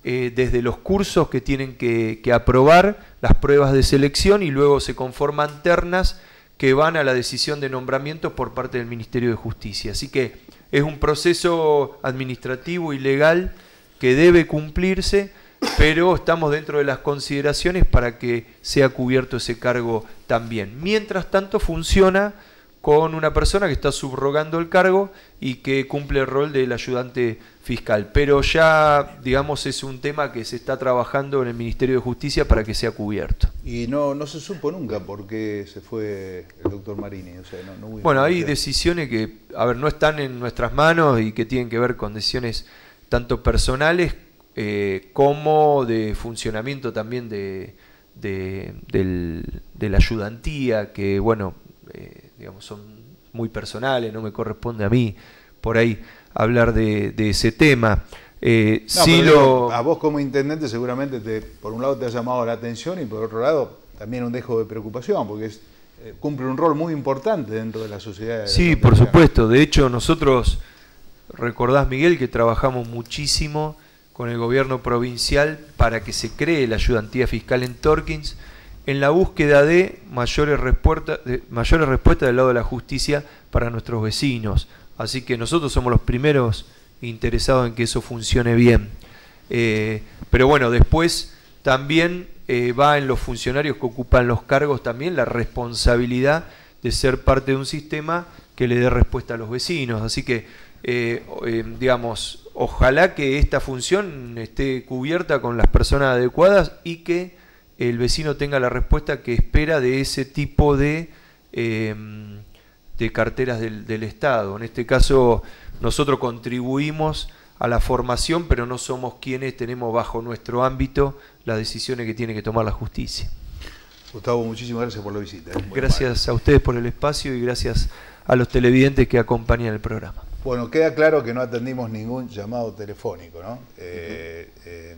E: eh, desde los cursos que tienen que, que, aprobar, las pruebas de selección y luego se conforman ternas que van a la decisión de nombramientos por parte del Ministerio de Justicia. Así que es un proceso administrativo y legal que debe cumplirse pero estamos dentro de las consideraciones para que sea cubierto ese cargo también. Mientras tanto funciona con una persona que está subrogando el cargo y que cumple el rol del ayudante fiscal. Pero ya, digamos, es un tema que se está trabajando en el Ministerio de Justicia para que sea cubierto.
A: Y no, no se supo nunca por qué se fue el doctor Marini. bueno, hay
E: decisiones que, a ver, no están en nuestras manos y que tienen que ver con decisiones tanto personales eh, como de funcionamiento también de, la ayudantía, que bueno, eh, digamos, son muy personales, no me corresponde a mí por ahí hablar de, ese tema. Eh, si lo...
A: A vos como intendente seguramente te, por un lado te ha llamado la atención y por otro lado también un dejo de preocupación, porque cumple un rol muy importante dentro de la sociedad. sí,
E: por supuesto. De hecho, nosotros, recordás Miguel, que trabajamos muchísimo con el gobierno provincial para que se cree la ayudantía fiscal en Torkins en la búsqueda de mayores, mayores respuestas del lado de la justicia para nuestros vecinos. Así que nosotros somos los primeros interesados en que eso funcione bien. Eh, pero bueno, después también eh, va en los funcionarios que ocupan los cargos también la responsabilidad de ser parte de un sistema que le dé respuesta a los vecinos. Así que, eh, digamos, ojalá que esta función esté cubierta con las personas adecuadas y que el vecino tenga la respuesta que espera de ese tipo de, em, de carteras del, del, Estado. En este caso, nosotros contribuimos a la formación, pero no somos quienes tenemos bajo nuestro ámbito las decisiones que tiene que tomar la justicia.
A: Gustavo, muchísimas gracias por la visita. ¿eh?
E: Gracias a ustedes por el espacio y gracias a los televidentes que acompañan el programa.
A: Bueno, queda claro que no atendimos ningún llamado telefónico, ¿no? Eh, eh,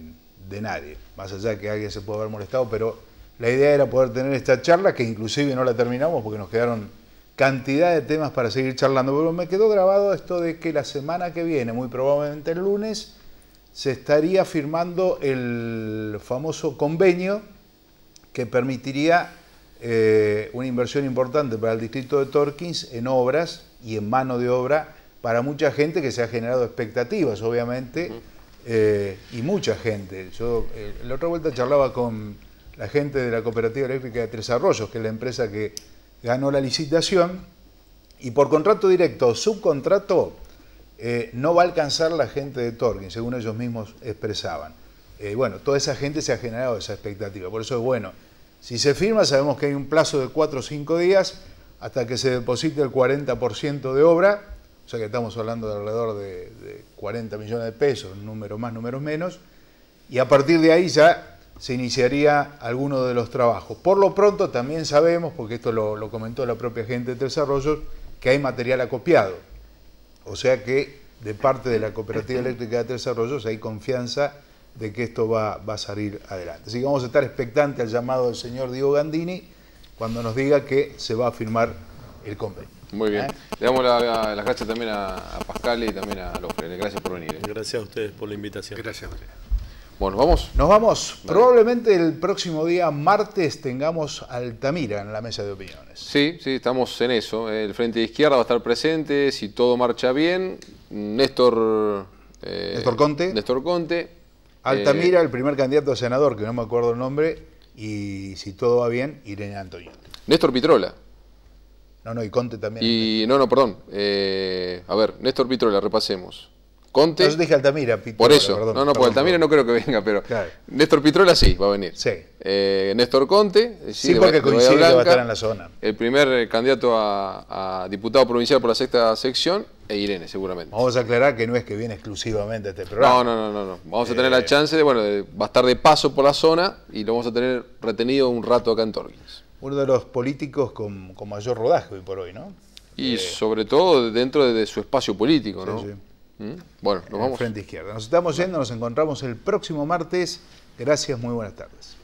A: de nadie, más allá de que alguien se pueda haber molestado, pero la idea era poder tener esta charla, que inclusive no la terminamos porque nos quedaron cantidad de temas para seguir charlando, pero me quedó grabado esto de que la semana que viene, muy probablemente el lunes, se estaría firmando el famoso convenio que permitiría eh, una inversión importante para el distrito de Torkins en obras y en mano de obra para mucha gente que se ha generado expectativas, obviamente, eh, y mucha gente. Yo eh, la otra vuelta charlaba con la gente de la Cooperativa Eléctrica de Tres Arroyos, que es la empresa que ganó la licitación, y por contrato directo, subcontrato, eh, no va a alcanzar la gente de Torquín, según ellos mismos expresaban. bueno, toda esa gente se ha generado esa expectativa, por eso es bueno. Si se firma, sabemos que hay un plazo de cuatro o cinco días hasta que se deposite el 40% de obra o sea que estamos hablando de alrededor de, 40 millones de pesos, número más, números menos. Y a partir de ahí ya se iniciaría alguno de los trabajos. Por lo pronto también sabemos, porque esto lo, comentó la propia gente de Arroyos, que hay material acopiado. O sea que de parte de la Cooperativa Eléctrica de Tres Arroyos hay confianza de que esto va, a salir adelante. Así que vamos a estar expectantes al llamado del señor Diego Gandini cuando nos diga que se va a firmar el convenio.
B: Muy bien. ¿Eh? Le damos las gracias también a, Pascal y también a los Gracias por venir. ¿eh? Gracias a ustedes por la invitación. Gracias, Bueno, vamos?
A: Nos vamos. Probablemente el próximo día, martes, tengamos Altamira en la mesa de opiniones.
B: Sí, sí, estamos en eso. ¿eh? El Frente de Izquierda va a estar presente, si todo marcha bien. Néstor... Néstor Conte. Néstor Conte. Altamira,
A: el primer candidato a senador, que no me acuerdo el nombre, y si todo va bien, Irene Antonio.
B: Néstor Pitrola. No, no, y Conte también. Y no, no, perdón. Eh, a ver, Néstor Pitrola, repasemos.
A: Conte. Yo dije Altamira, Pitrola, Por eso. Perdón, no, no, por Altamira
B: no creo que venga, pero. Néstor Pitrola sí va a venir. Sí. Eh, Néstor Conte. Eh, sí, porque coincide va a estar en la zona. El primer candidato a, diputado provincial por la sexta sección e Irene, seguramente.
A: Vamos a aclarar que no es que viene exclusivamente a este programa.
B: No, no, no, no. Vamos a tener la chance de, bueno, va a estar de paso por la zona y lo vamos a tener retenido un rato acá en Torquins
A: uno de los políticos con, mayor rodaje hoy por hoy, ¿no?
B: Y eh, sobre todo dentro de, su espacio político, ¿no? Sí, sí. ¿Mm? Bueno, nos vamos. Frente izquierda.
A: Nos estamos yendo, nos encontramos el próximo martes. Gracias, muy buenas tardes.